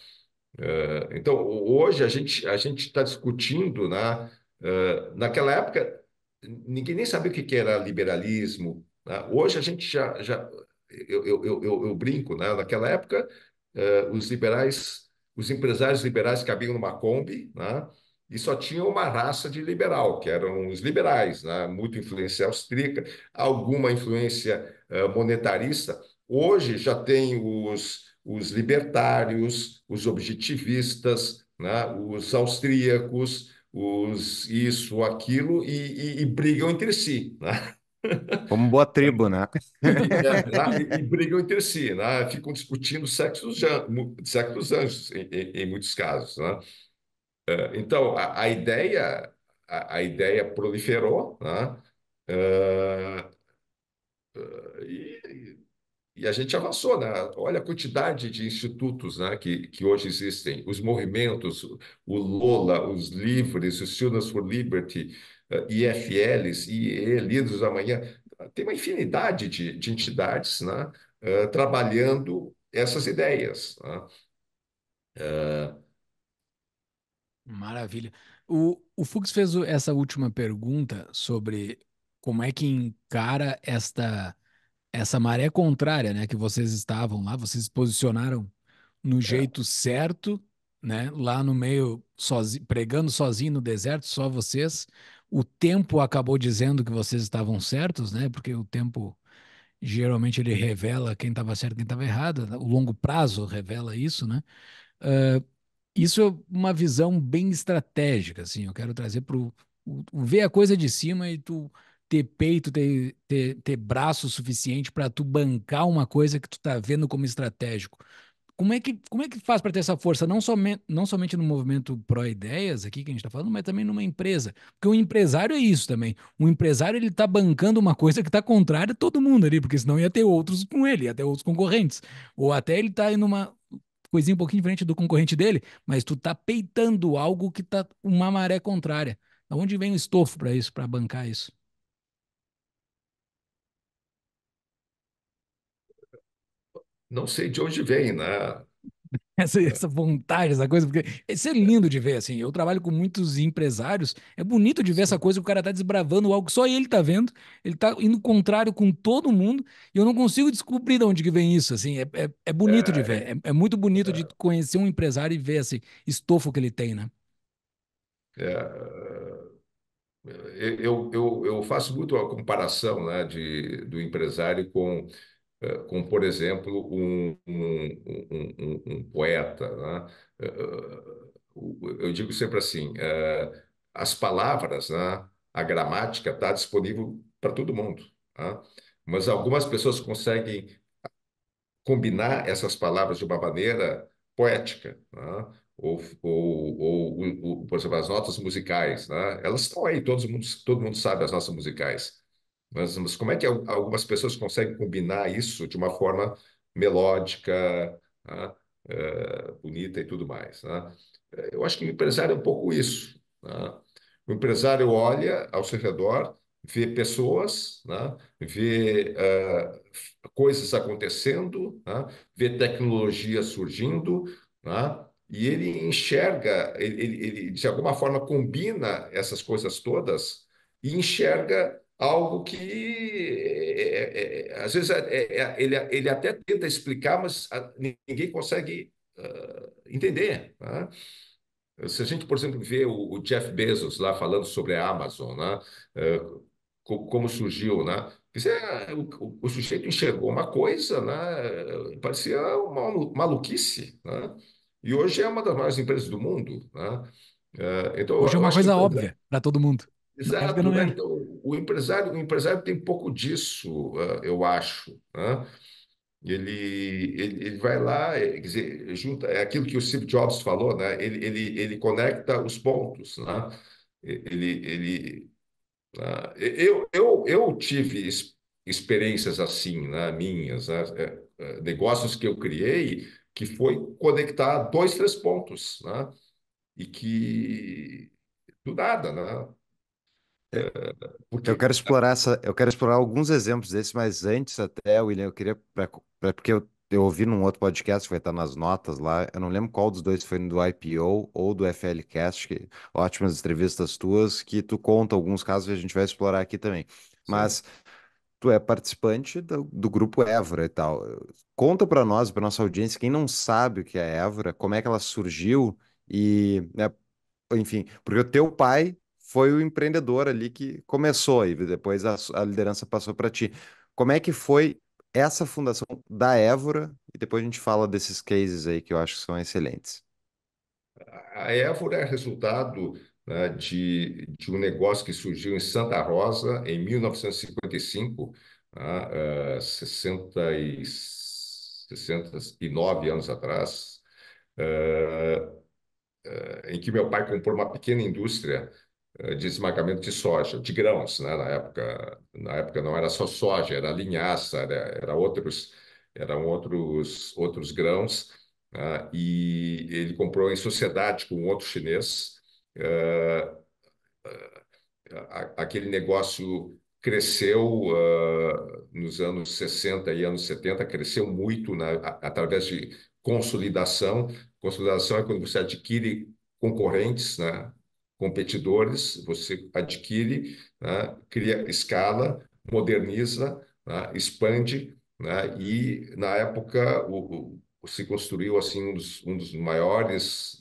Eh, então, hoje a gente a gente está discutindo, né? Eh, naquela época ninguém nem sabia o que era liberalismo. Né? Hoje a gente já, já eu, eu, eu, eu brinco, né? naquela época eh, os liberais, os empresários liberais cabiam numa Kombi, né? e só tinha uma raça de liberal, que eram os liberais, né? muito influência austríaca, alguma influência monetarista, Hoje já tem os, os libertários, os objetivistas, né? os austríacos, os isso, aquilo, e, e, e brigam entre si. Né? Como boa tribo, né? É, né? e, e, brigam entre si, né? ficam discutindo sexo dos, sexo anjos, em, em, muitos casos. Né? É, então, a, a ideia a, a, ideia proliferou, né? Uh, uh, e, e a gente avançou, né? Olha a quantidade de institutos né, que, que hoje existem, os movimentos, o Lola, os Livres, os Students for Liberty, eh, IFLs, IE, Líderes da Manhã, tem uma infinidade de, de entidades né, uh, trabalhando essas ideias. Né? Uh... Maravilha. O, o Fux fez essa última pergunta sobre como é que encara esta essa maré contrária, né, que vocês estavam lá, vocês se posicionaram no é. jeito é. certo, né, lá no meio, sozinho, pregando sozinho no deserto, só vocês. O tempo acabou dizendo que vocês estavam certos, né, porque o tempo geralmente ele revela quem estava certo e quem estava errado, né, o longo prazo revela isso, né. Uh, isso é uma visão bem estratégica, assim, eu quero trazer para o ver a coisa de cima e tu ter peito, ter, ter, ter braço suficiente para tu bancar uma coisa que tu tá vendo como estratégico. Como é que, como é que faz para ter essa força, não, somente, não somente no movimento pró-ideias aqui que a gente está falando, mas também numa empresa? Porque o empresário é isso também. O empresário ele está bancando uma coisa que está contrária a todo mundo ali, porque senão ia ter outros com ele, ia ter outros concorrentes. Ou até ele está em uma coisinha um pouquinho diferente do concorrente dele, mas tu tá peitando algo que tá uma maré contrária. onde vem o estofo para isso, para bancar isso? não sei de onde vem, né? Essa, é. essa, vontade, essa coisa, porque isso é lindo de ver, assim, eu trabalho com muitos empresários, é bonito de ver essa coisa que o cara tá desbravando algo que só ele tá vendo, ele tá indo contrário com todo mundo, e eu não consigo descobrir de onde que vem isso, assim, é, é, é bonito é, de ver, é, é muito bonito de é. conhecer um empresário e ver esse estofo que ele tem, né? É, eu, eu, eu faço muito a comparação, né, de, do empresário com é, com por exemplo, um, um, um, um poeta. Né? É, é, eu digo sempre assim: as palavras, né? a gramática está disponível para todo mundo, né? mas algumas pessoas conseguem combinar essas palavras de uma maneira poética, né? ou, ou, ou, ou, por exemplo, as notas musicais, né? Elas estão aí, todo mundo, todo mundo sabe as notas musicais. Mas, mas como é que algumas pessoas conseguem combinar isso de uma forma melódica, né? é, bonita e tudo mais? Né? Eu acho que o empresário é um pouco isso. Né? O empresário olha ao seu redor, vê pessoas, né? vê uh, coisas acontecendo, né? vê tecnologia surgindo, né? e ele enxerga, ele, ele, ele de alguma forma combina essas coisas todas e enxerga algo que é, é, é às vezes é, é, é, ele, ele até tenta explicar, mas ah, ninguém consegue uh, entender. Né? Se a gente, por exemplo, vê o, o, Jeff Bezos lá falando sobre a Amazon, né? Uh, co como surgiu, né? Dizer, o, o, o, sujeito enxergou uma coisa, né? parecia uma maluquice, né? e hoje é uma das maiores empresas do mundo. Né? Uh, então, hoje é uma coisa que... óbvia para todo mundo. Exato, né? então, o empresário, o empresário tem pouco disso, ah, eu acho. Né? Ele, ele, ele, vai lá, é, quer dizer, junta, é aquilo que o Steve Jobs falou, né? ele, ele, ele conecta os pontos. Né? Ele, ele, né? Eu, eu, eu tive experiências assim, né? minhas, né? É, é, negócios que eu criei, que foi conectar dois, três pontos, né? e que do nada, né? Porque... Eu quero explorar essa, eu quero explorar alguns exemplos desses, mas antes até, William, eu queria pra, pra, porque eu, eu ouvi num outro podcast que vai estar nas notas lá, eu não lembro qual dos dois foi do IPO ou do FLcast, que, ótimas entrevistas tuas, que tu conta alguns casos e a gente vai explorar aqui também. Mas tu é participante do, do grupo Evra e tal. Conta para nós, para nossa audiência, quem não sabe o que é Évora, Evra, como é que ela surgiu e, né, enfim, porque o teu pai foi o empreendedor ali que começou e depois a, a liderança passou para ti. Como é que foi essa fundação da Évora? E depois a gente fala desses cases aí que eu acho que são excelentes. A Évora é resultado né, de, de um negócio que surgiu em Santa Rosa em 1955, né, uh, eh, 60 e, 69 anos atrás, uh, uh, em que meu pai comprou uma pequena indústria eh, de esmagamento de soja, de grãos, né? Na época, na época não era só soja, era linhaça, era, né, era outros, eram outros, outros grãos. Uh, e ele comprou em sociedade com outro chinês. Uh, uh, aquele negócio cresceu nos anos 60 e anos 70, cresceu muito na, a, através de consolidação. Consolidação é quando você adquire concorrentes, né? competidores, você adquire, né, cria escala, moderniza, né, expande, né, e na época o, o, se construiu assim um dos, um dos maiores,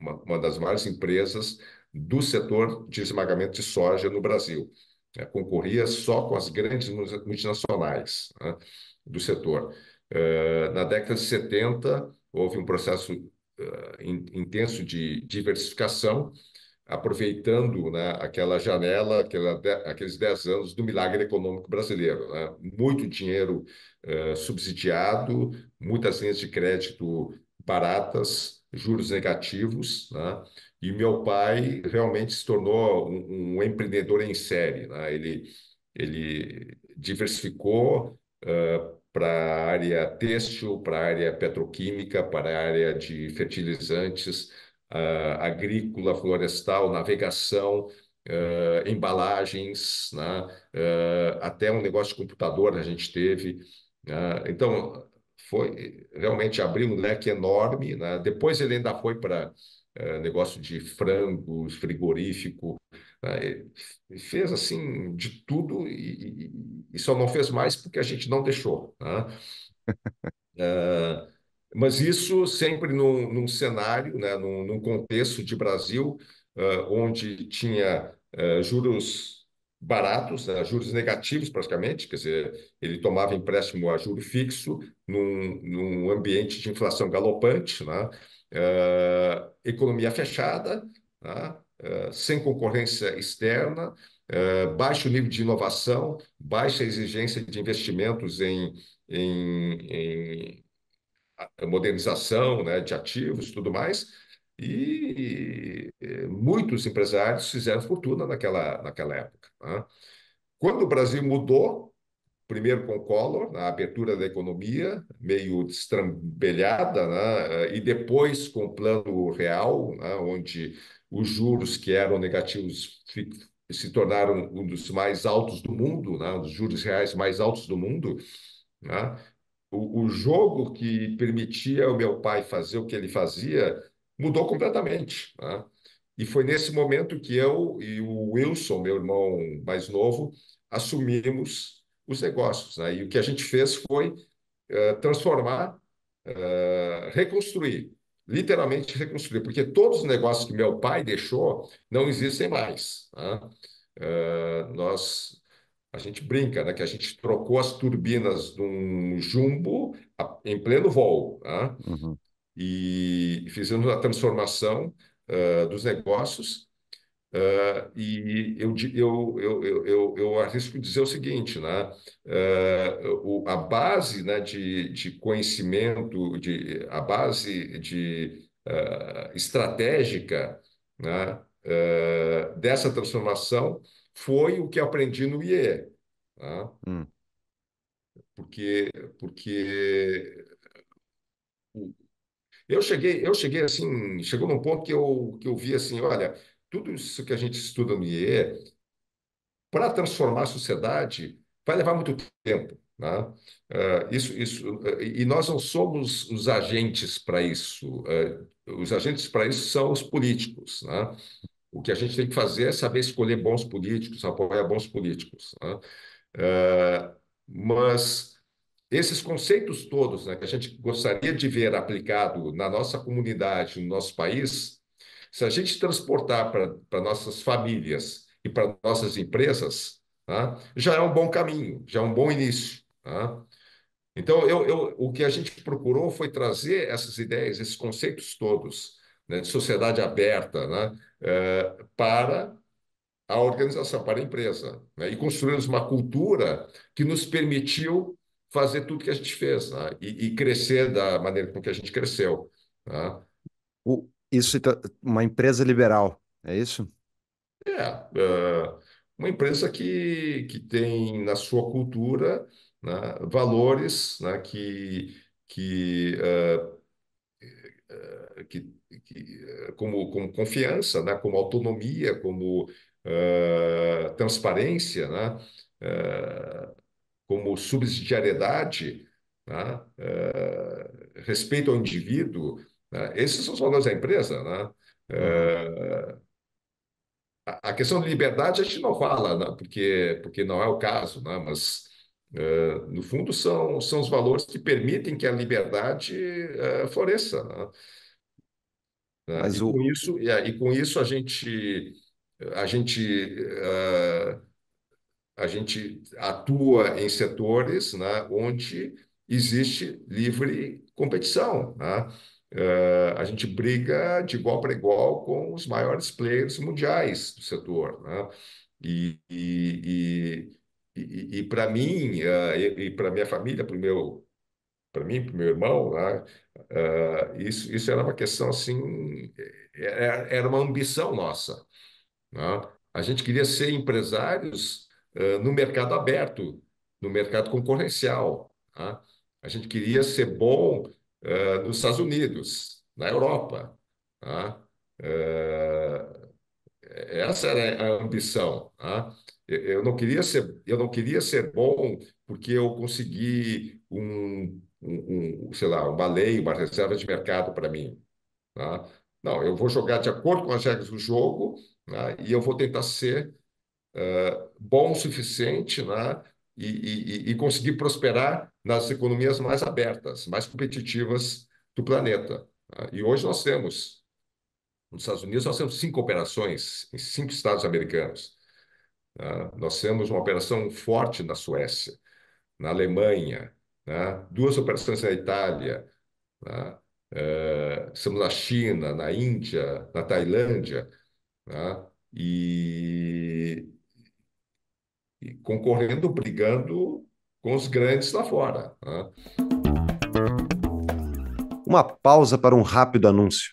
uma, uma, das maiores empresas do setor de esmagamento de soja no Brasil. Né, concorria só com as grandes multinacionais né, do setor. Uh, na década de 70, houve um processo uh, in, intenso de diversificação, aproveitando né, aquela janela, aquela, aqueles 10 anos do milagre econômico brasileiro. Né? Muito dinheiro eh, subsidiado, muitas linhas de crédito baratas, juros negativos, né? e meu pai realmente se tornou um, um empreendedor em série. Né? Ele, ele diversificou uh, eh, para a área têxtil, para a área petroquímica, para a área de fertilizantes, uh, agrícola, florestal, navegação, uh, embalagens, né? uh, até um negócio de computador a gente teve. Né? então, foi realmente abriu um leque enorme. Né? Depois ele ainda foi para eh, negócio de frangos, frigorífico, né? fez assim de tudo e, e, só não fez mais porque a gente não deixou. Né? Uh, Mas isso sempre num, num cenário, né, num, num, contexto de Brasil, uh, onde tinha uh, juros baratos, né, juros negativos praticamente, quer dizer, ele tomava empréstimo a juro fixo num, num ambiente de inflação galopante, né, uh, economia fechada, né, sem concorrência externa, baixo nível de inovação, baixa exigência de investimentos em, em, em modernização né, de ativos e tudo mais, e eh, muitos empresários fizeram fortuna naquela, naquela época. Né? Quando o Brasil mudou, primeiro com o Collor, na abertura da economia, meio destrambelhada, né? e depois com o plano real, né? onde os juros que eram negativos se tornaram um dos mais altos do mundo, né? um dos juros reais mais altos do mundo. Né? O, o jogo que permitia o meu pai fazer o que ele fazia mudou completamente. Né? E foi nesse momento que eu e o Wilson, meu irmão mais novo, assumimos os negócios. Né? E o que a gente fez foi uh, transformar, uh, reconstruir, literalmente reconstruir, porque todos os negócios que meu pai deixou não existem mais. Né? Uh, nós a gente brinca, né? Que a gente trocou as turbinas de um jumbo em pleno voo, né? Uhum. E fizemos a transformação uh, dos negócios. Uh, e eu, eu, eu, eu, eu arrisco dizer o seguinte, né? Uh, o, a base né, de, de conhecimento, de, a base de, estratégica né, dessa transformação foi o que aprendi no IE. Tá? Hum. Porque, porque eu cheguei, eu cheguei assim, chegou num ponto que eu, que eu vi assim, olha, tudo isso que a gente estuda no IE, para transformar a sociedade, vai levar muito tempo. Né? Uh, isso, isso, uh, e nós não somos os agentes para isso. Uh, os agentes para isso são os políticos. Né? O que a gente tem que fazer é saber escolher bons políticos, apoiar bons políticos. Né? Uh, mas esses conceitos todos né, que a gente gostaria de ver aplicado na nossa comunidade, no nosso país, se a gente transportar para nossas famílias e para nossas empresas, tá? já é um bom caminho, já é um bom início. Tá? Então, eu, eu, o que a gente procurou foi trazer essas ideias, esses conceitos todos, né, de sociedade aberta, né, eh, para a organização, para a empresa. Né? E construímos uma cultura que nos permitiu fazer tudo que a gente fez né? e, e, crescer da maneira com que a gente cresceu. Né? O, isso uma empresa liberal, é isso? É, uh, uma empresa que, que tem na sua cultura né, valores né, que, que, uh, que eh, como, como confiança, né? como autonomia, como uh, transparência, né? Uh, como subsidiariedade, né? uh, respeito ao indivíduo. Né? Esses são os valores da empresa. Né? Uhum. a questão de liberdade a gente não fala, né? porque, porque não é o caso, né? mas uh, no fundo são, são os valores que permitem que a liberdade uh, floresça. Né? Né? Mas e, o... com isso, e, e, com isso a gente, a gente, uh, a gente atua em setores né, onde existe livre competição. Né? Uh, a gente briga de igual para igual com os maiores players mundiais do setor. Né? E, e, e, e para mim, uh, e, para minha família, para meu para mim, para meu irmão, né? Uh, isso, isso era uma questão assim, era, é, é, era uma ambição nossa. Né? A gente queria ser empresários uh, no mercado aberto, no mercado concorrencial. Né? A gente queria ser bom uh, nos Estados Unidos, na Europa. Né? essa era a ambição. Tá? Eu não queria ser, eu não queria ser bom porque eu consegui um um, um, sei lá, uma lei, uma reserva de mercado para mim. Tá? Não, eu vou jogar de acordo com as regras do jogo né? e eu vou tentar ser uh, bom o suficiente né? E, e, e, conseguir prosperar nas economias mais abertas, mais competitivas do planeta. Tá? E hoje nós temos, nos Estados Unidos, nós temos cinco operações em cinco estados americanos. Tá? Nós temos uma operação forte na Suécia, na Alemanha, né? duas operações na Itália, né? é, estamos na China, na Índia, na Tailândia, né? e, e, concorrendo, brigando com os grandes lá fora. Uma pausa para um rápido anúncio.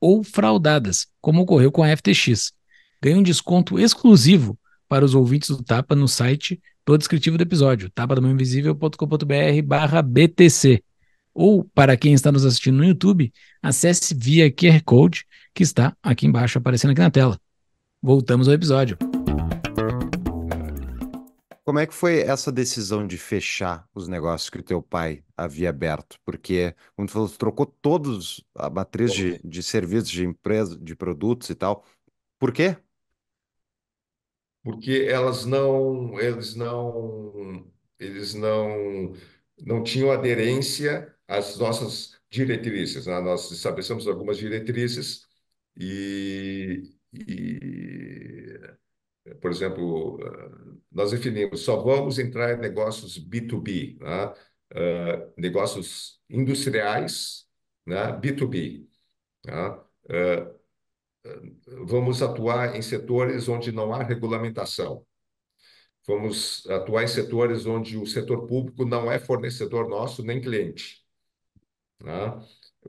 ou fraudadas, como ocorreu com a FTX. Ganhe um desconto exclusivo para os ouvintes do Tapa no site do descritivo do episódio, tapadomainvisível.com.br barra BTC. Ou, para quem está nos assistindo no YouTube, acesse via QR Code que está aqui embaixo aparecendo aqui na tela. Voltamos ao episódio. Como é que foi essa decisão de fechar os negócios que o teu pai havia aberto? Porque, como tu falou, tu trocou todos a matriz de, de serviços, de empresas, de produtos e tal. Por quê? Porque elas não, eles não, eles não, não tinham aderência às nossas diretrizes. Né? Nós estabelecemos algumas diretrizes e, e por exemplo, nós definimos só vamos entrar em negócios B2B, né? uh, negócios industriais, né? B2B. Né? Uh, vamos atuar em setores onde não há regulamentação. Vamos atuar em setores onde o setor público não é fornecedor nosso nem cliente. Né?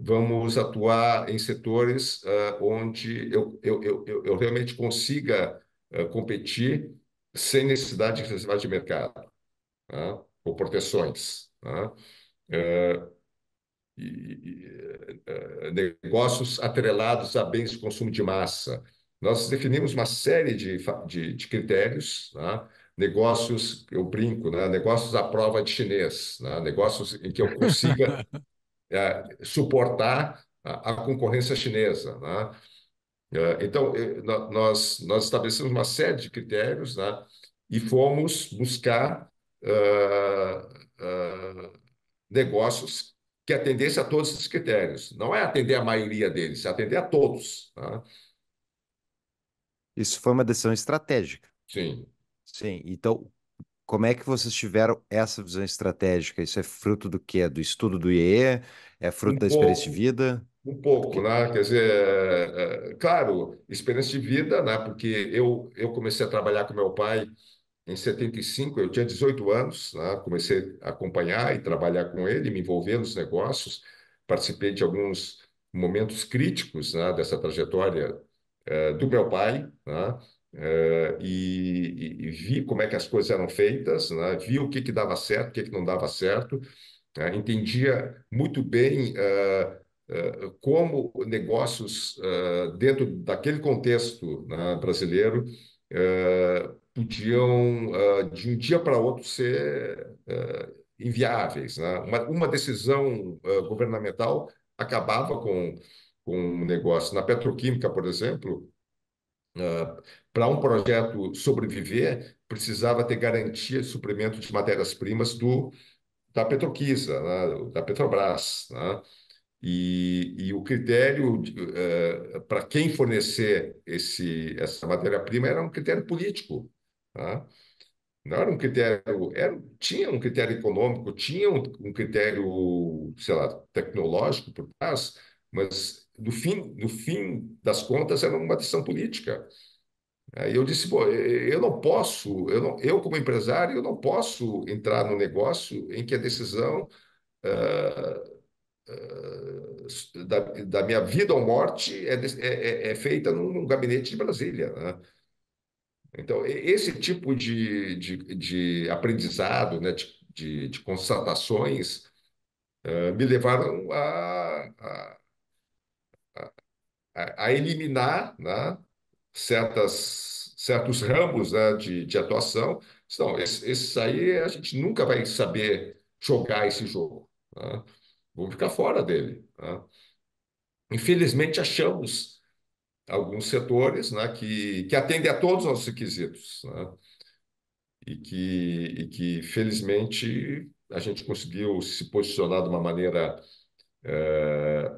Vamos atuar em setores uh, onde eu, eu, eu, eu realmente consiga eh, competir sem necessidade de reserva de mercado, né? ou proteções. Né? Eh, e, e, eh, negócios atrelados a bens de consumo de massa. Nós definimos uma série de, de, de critérios, né? negócios, eu brinco, né? negócios à prova de chinês, né? negócios em que eu consiga é, suportar a, a, concorrência chinesa. Né? É, então, é, nós, nós estabelecemos uma série de critérios né, e uhum. fomos buscar uh, uh, negócios que atendessem a todos esses critérios. Não é atender a maioria deles, é atender a todos. Né? Isso foi uma decisão estratégica. Sim. Sim. Então, como é que vocês tiveram essa visão estratégica? Isso é fruto do quê? Do estudo do IE? É fruto um da experiência pouco, de vida? Um pouco, né? Quer dizer, é, é, claro, experiência de vida, né? Porque eu, eu comecei a trabalhar com meu pai em 75, eu tinha 18 anos, né? comecei a acompanhar e trabalhar com ele, me envolver nos negócios, participei de alguns momentos críticos né? dessa trajetória é, do meu pai, né? e, e, e, vi como é que as coisas eram feitas, né? vi o que, que dava certo, o que, que não dava certo, né? entendia muito bem uh, eh, como negócios, eh, dentro daquele contexto né, brasileiro, eh, podiam, de um dia para outro, ser inviáveis. Né? Uma, uma decisão governamental acabava com, com um negócio. Na petroquímica, por exemplo, para um projeto sobreviver, precisava ter garantia de suprimento de matérias-primas do da Petroquisa, né? da Petrobras. Né? E, e o critério uh, para quem fornecer esse, essa matéria-prima era um critério político. Tá? Não era um critério, era, tinha um critério econômico, tinha um, um critério, sei lá, tecnológico por trás, mas no fim, no fim das contas era uma decisão política. Aí eu disse, bom eu não posso, eu, não, eu como empresário, eu não posso entrar no negócio em que a decisão uh, eh, da, da, minha vida ou morte é, é, é, é feita num, num, gabinete de Brasília. Né? Então, esse tipo de, de, de aprendizado, né, de, de, de constatações, uh, me levaram a, a, a, a eliminar né, certas, certos ramos né, de, de atuação. Então, esse, esse aí a gente nunca vai saber jogar esse jogo. Né? Vamos ficar fora dele. Né? Infelizmente, achamos alguns setores né, que, que atendem a todos os nossos requisitos. Né? E, que, e que, felizmente, a gente conseguiu se posicionar de uma maneira é,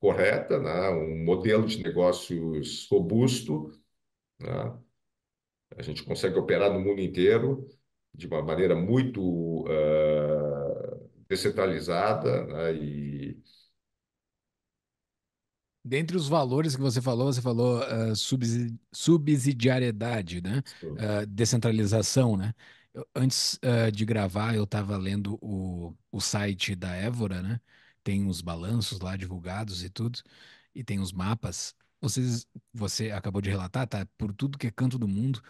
correta, né? um modelo de negócios robusto. Né? A gente consegue operar no mundo inteiro de uma maneira muito. É, descentralizada né, e Dentre os valores que você falou, você falou uh, subsidiariedade, né? Uh, descentralização, né? Eu, antes uh, de gravar, eu estava lendo o, o site da Évora, né? Tem os balanços lá divulgados e tudo, e tem os mapas. Vocês, você acabou de relatar, tá? Por tudo que é canto do mundo,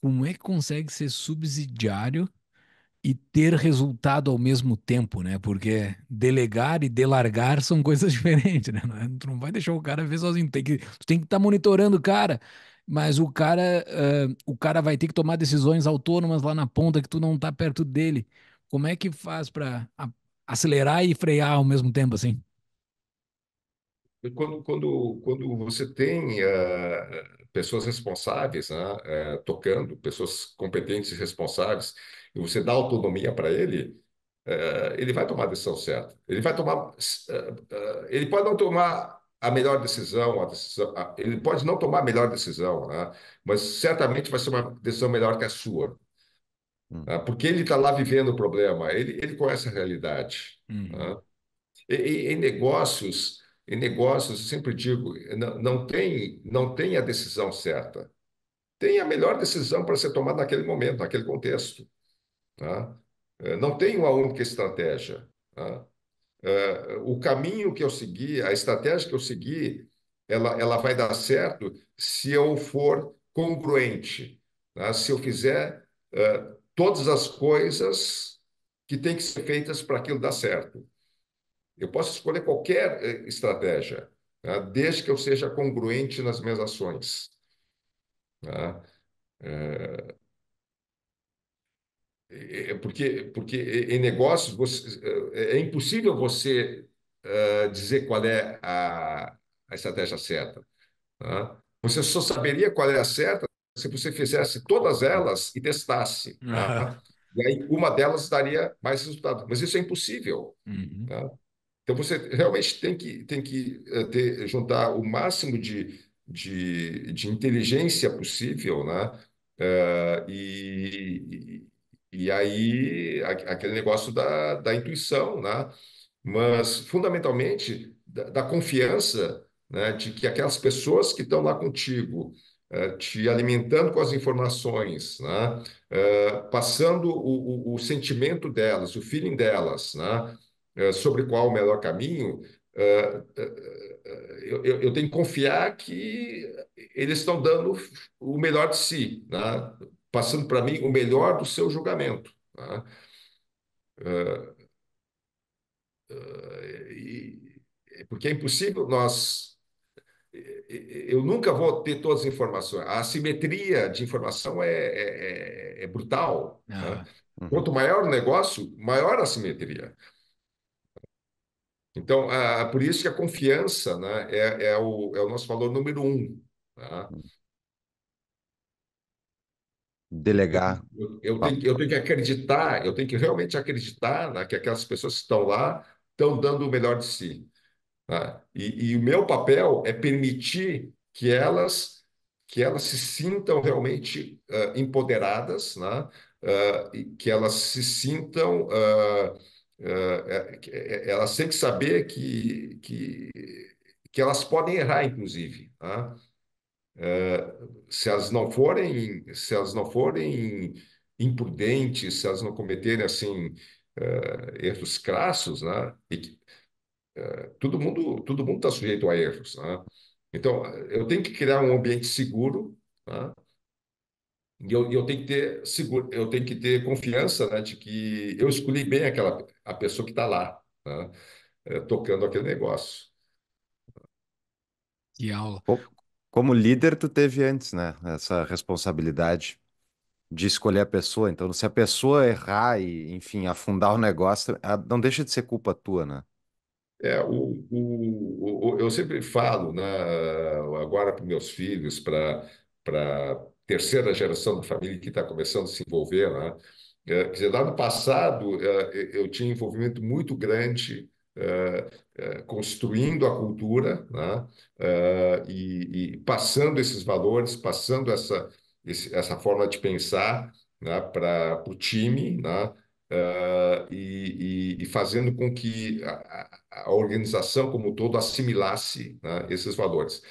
como é que consegue ser subsidiário e ter resultado ao mesmo tempo, né? Porque delegar e delargar são coisas diferentes, né? É, tu não vai deixar o cara ver sozinho, tem que, tu tem que estar tá monitorando o cara, mas o cara, uh, o cara vai ter que tomar decisões autônomas lá na ponta que tu não tá perto dele. Como é que faz para acelerar e frear ao mesmo tempo assim? Quando, quando, quando você tem uh, pessoas responsáveis né, uh, tocando, pessoas competentes e responsáveis, e você dá autonomia para ele, eh, ele vai tomar a decisão certa. Ele vai tomar. Eh, eh, ele pode não tomar a melhor decisão, a decisão a, ele pode não tomar a melhor decisão, né? mas certamente vai ser uma decisão melhor que a sua. Né? Porque ele está lá vivendo o problema, ele, ele conhece a realidade. Uhum. Né? E, e, em negócios, em negócios, eu sempre digo, não, não, tem, não tem a decisão certa. Tem a melhor decisão para ser tomada naquele momento, naquele contexto. Tá? É, não tem uma única estratégia. Tá? É, o caminho que eu segui, a estratégia que eu segui, ela, ela vai dar certo se eu for congruente, tá? se eu fizer uh, todas as coisas que têm que ser feitas para aquilo dar certo. Eu posso escolher qualquer estratégia, tá? desde que eu seja congruente nas minhas ações. Tá? É, é porque, porque em negócios você, é, é impossível você uh, dizer qual é a, a estratégia certa. Tá? Você só saberia qual é a certa se você fizesse todas elas e testasse. Uhum. Tá? E aí uma delas daria mais resultado. Mas isso é impossível. Uhum. Tá? Então você realmente tem que, tem que ter, juntar o máximo de, de, de inteligência possível né? Uh, e, e aí, aquele negócio da, da intuição, né? mas fundamentalmente da, da confiança né? de que aquelas pessoas que estão lá contigo, eh, te alimentando com as informações, né? Eh, passando o, o, o, sentimento delas, o feeling delas, né? Eh, sobre qual o melhor caminho, eu, eu, tenho que confiar que eles estão dando o melhor de si, né? passando para mim o melhor do seu julgamento. Tá? Ah, ah, porque é impossível nós. Eu nunca vou ter todas as informações. A assimetria de informação é, é, é, é brutal. Tá? Ah, né? Quanto maior o negócio, maior a assimetria. Então, a, ah, por isso que a confiança né, é, é, o, é o nosso valor número um. Tá? Uhum delegar. Eu, eu, tá. tenho, eu, tenho, que acreditar, eu tenho que realmente acreditar né, que aquelas pessoas que estão lá estão dando o melhor de si. Tá? E, e, o meu papel é permitir que elas que elas se sintam realmente uh, empoderadas, né? Uh, que elas se sintam uh, elas têm que saber que, que, que elas podem errar, inclusive. Né? se elas não forem, se elas não forem imprudentes, se elas não cometerem assim eh, erros crassos, né? E, eh, todo mundo, todo mundo está sujeito a erros, né? Então, eu tenho que criar um ambiente seguro, né? E eu, eu tenho que ter seguro, eu tenho que ter confiança né, de que eu escolhi bem aquela a pessoa que está lá, né, eh, tocando aquele negócio. Que aula. Como líder, tu teve antes, né? Essa responsabilidade de escolher a pessoa. Então, se a pessoa errar e, enfim, afundar o negócio, não deixa de ser culpa tua, né? É, o, o, o eu sempre falo, né, agora para meus filhos, para a terceira geração da família que está começando a se envolver, né? É, quer dizer, lá no passado, é, eu tinha envolvimento muito grande é, é, construindo a cultura né? É, e, e, passando esses valores, passando essa, essa forma de pensar né? para o time né? É, e, e, e, fazendo com que a, a organização como um todo assimilasse né, esses valores.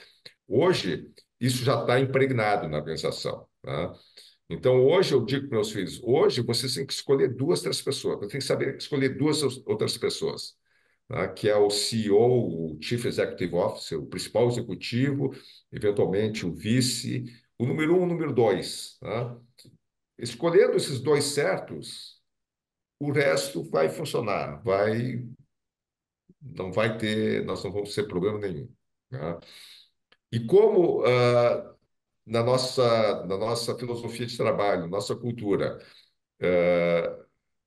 Hoje, isso já está impregnado na organização. Né. Então, hoje eu digo para meus filhos: hoje vocês têm que escolher duas, três pessoas, você tem que saber escolher duas outras pessoas né, que é o CEO, o Chief Executive Officer, o principal executivo, eventualmente o vice, o número um, o número dois. Né. Escolhendo esses dois certos, o resto vai funcionar, vai não vai ter, nós não vamos ter problema nenhum. Né. E como uh, na nossa na nossa filosofia de trabalho, nossa cultura, uh,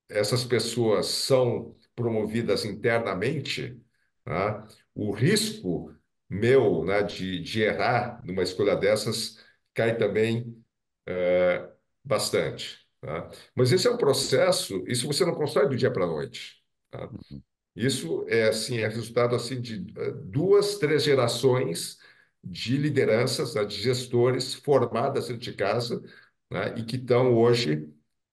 essas pessoas são promovidas internamente, né, o risco meu né, de, de, errar numa escolha dessas cai também é, bastante. Tá? Mas esse é um processo, isso você não constrói do dia para a noite. Tá? Uhum. Isso é assim, é resultado assim de é, duas, três gerações de lideranças, né, de gestores formadas dentro de casa né, e que estão hoje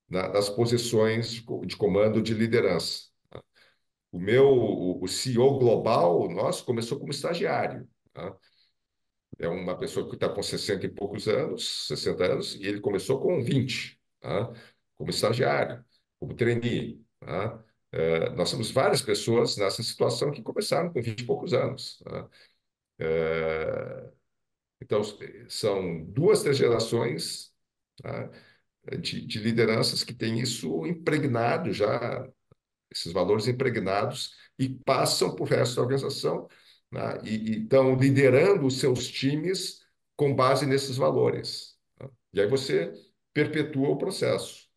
na, nas posições de comando de liderança. O meu o CEO global nosso começou como estagiário. Tá? É uma pessoa que está com 60 e poucos anos, 60 anos, e ele começou com 20, tá? como estagiário, como trainee. Tá? É, nós temos várias pessoas nessa situação que começaram com 20 e poucos anos. Tá? É, então, são duas, três gerações tá? de, de lideranças que têm isso impregnado já esses valores impregnados e passam para o resto da organização né? e, estão liderando os seus times com base nesses valores. Né? E aí você perpetua o processo.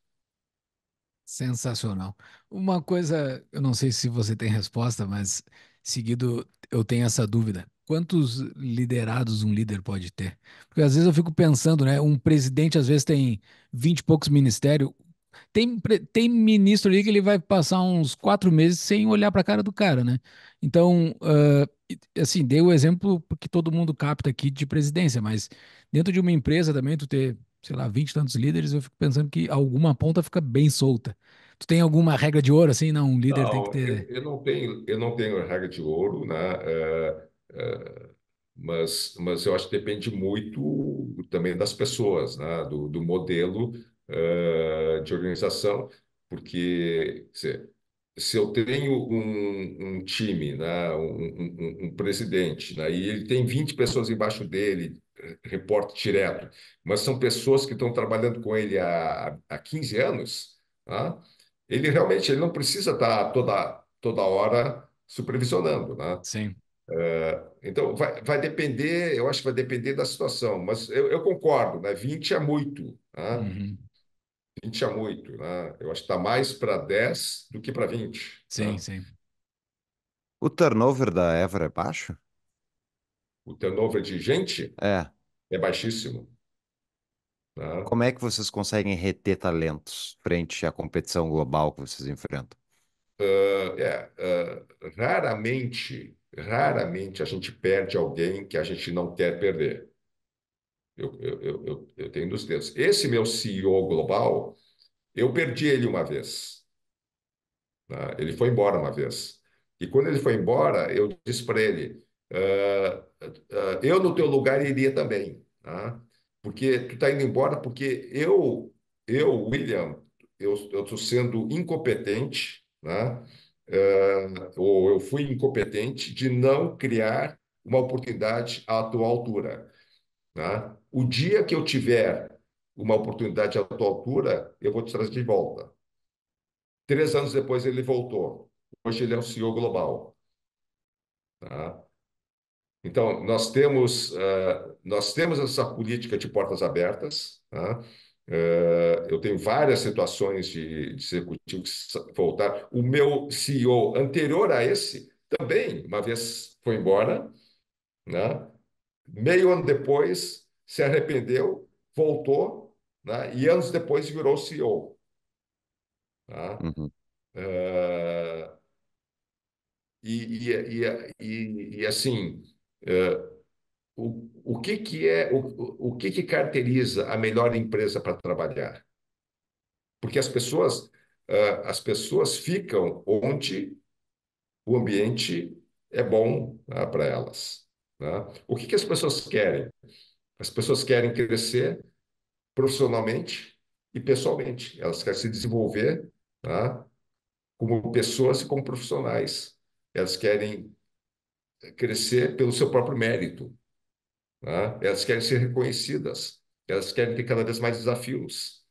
Sensacional. Uma coisa, eu não sei se você tem resposta, mas seguido eu tenho essa dúvida. Quantos liderados um líder pode ter? Porque às vezes eu fico pensando, né? Um presidente às vezes tem vinte e poucos ministérios, tem, tem ministro ali que ele vai passar uns quatro meses sem olhar para a cara do cara, né? Então, uh, assim, dei o exemplo porque todo mundo capta aqui de presidência, mas dentro de uma empresa também, tu ter, sei lá, vinte e tantos líderes, eu fico pensando que alguma ponta fica bem solta. Tu tem alguma regra de ouro, assim? Não, um líder não, tem que ter... Eu, eu, não tenho, eu não tenho regra de ouro, né? Ah, ah, mas, mas eu acho que depende muito também das pessoas, né? do, do modelo uh, de organização, porque se eu tenho um, um time, né, um, um, um, presidente, né, e ele tem 20 pessoas embaixo dele, reporte direto, mas são pessoas que estão trabalhando com ele há, há 15 anos, né, ele realmente ele não precisa estar tá toda, toda hora supervisionando. Né? Sim. Uh, então, vai, vai depender, eu acho que vai depender da situação, mas eu, eu concordo, né? 20 é muito. Né? Uhum a gente muito, né? Eu acho que está mais para 10 do que para 20. Né? Sim, sim. O turnover da Ever é baixo? O turnover de gente é, é baixíssimo. Né? Como é que vocês conseguem reter talentos frente à competição global que vocês enfrentam? Uh, é, uh, raramente, raramente a gente perde alguém que a gente não quer perder. Eu, eu, eu, eu, tenho dos dedos. Esse meu CEO global, eu perdi ele uma vez. Né? Ele foi embora uma vez. E quando ele foi embora, eu disse para ele: uh, uh, eu no teu lugar iria também, né? porque tu está indo embora porque eu, eu William, eu estou sendo incompetente, né? uh, ou eu fui incompetente de não criar uma oportunidade à tua altura. Né? O dia que eu tiver uma oportunidade à tua altura, eu vou te trazer de volta. Três anos depois ele voltou. Hoje ele é um CEO global. Tá? Então, nós temos, uh, nós temos essa política de portas abertas. Tá? Uh, eu tenho várias situações de, de executivo que voltar. O meu CEO anterior a esse também, uma vez foi embora. Né? Meio ano depois, se arrependeu, voltou, né? e anos depois virou CEO. Tá? Uhum. É, e, e, e, e, assim, é, o, o que que é, o, o que que caracteriza a melhor empresa para trabalhar? Porque as pessoas, uh, as pessoas ficam onde o ambiente é bom né, para elas. Né? O que, que as pessoas querem? As pessoas querem crescer profissionalmente e pessoalmente. Elas querem se desenvolver tá? como pessoas e como profissionais. Elas querem crescer pelo seu próprio mérito. Tá? Elas querem ser reconhecidas. Elas querem ter cada vez mais desafios.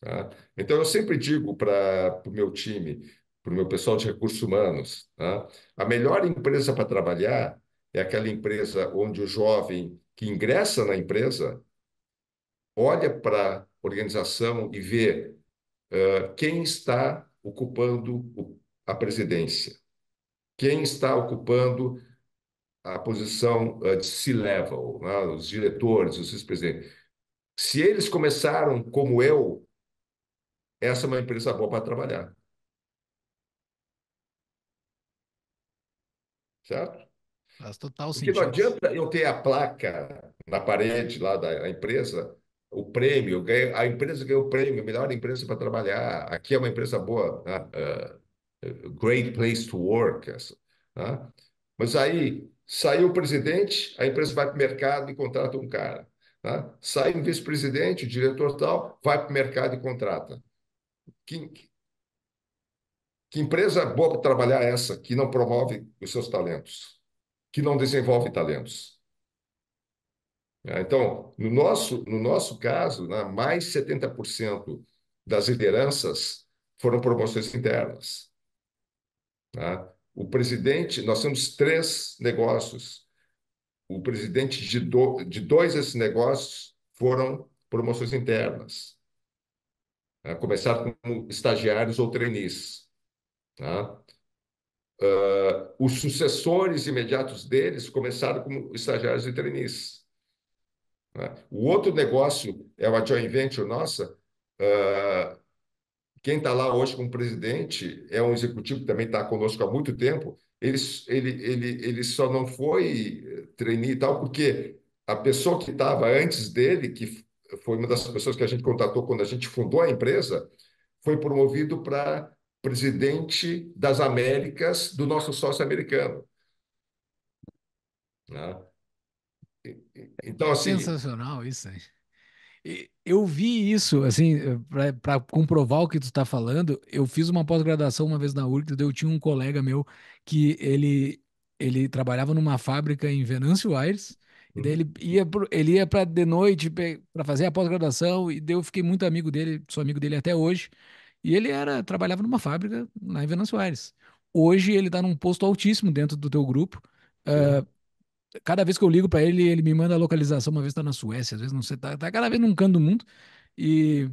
Tá? Então, eu sempre digo para o meu time, para o meu pessoal de recursos humanos, tá? a melhor empresa para trabalhar é aquela empresa onde o jovem que ingressa na empresa olha para a organização e vê uh, quem está ocupando a presidência, quem está ocupando a posição uh, de C-level, né? os diretores, os vice-presidentes. Se eles começaram como eu, essa é uma empresa boa para trabalhar. Certo? Faz total Porque sentido. não adianta eu ter a placa na parede lá da empresa, o prêmio, ganho, a empresa ganhou o prêmio, melhor empresa para trabalhar, aqui é uma empresa boa, uh, great place to work. Essa, né. Mas aí saiu o presidente, a empresa vai para o mercado e contrata um cara. Né. Sai um vice-presidente, o diretor tal, vai para o mercado e contrata. Que, que empresa boa para trabalhar essa que não promove os seus talentos? que não desenvolve talentos. É, então, no nosso, no nosso caso, né, mais 70% das lideranças foram promoções internas. Né? O presidente, nós temos três negócios. O presidente de, do, de dois desses negócios foram promoções internas. Né? Começaram como estagiários ou trainees. Né. Uh, os sucessores imediatos deles começaram como estagiários e trainees. Né? O outro negócio é uma joint venture nossa. Uh, quem está lá hoje como presidente é um executivo que também está conosco há muito tempo. Ele, ele, ele, ele só não foi trainee e tal, porque a pessoa que estava antes dele, que foi uma das pessoas que a gente contratou quando a gente fundou a empresa, foi promovido para presidente das Américas do nosso sócio americano. Né? Então, assim. Sensacional isso Eu vi isso, assim, eh, para comprovar o que tu está falando, eu fiz uma pós-graduação uma vez na URC, eu tinha um colega meu que ele, ele trabalhava numa fábrica em Venâncio Aires, daí ele uhum. ia, pro, ele ia para de noite para fazer a pós-graduação, e daí eu fiquei muito amigo dele, sou amigo dele até hoje, e ele era trabalhava numa fábrica na Venâncio Soares. Hoje ele está num posto altíssimo dentro do teu grupo. Uh, cada vez que eu ligo para ele, ele me manda a localização. Uma vez está na Suécia, às vezes não sei, está tá cada vez num canto do mundo. E,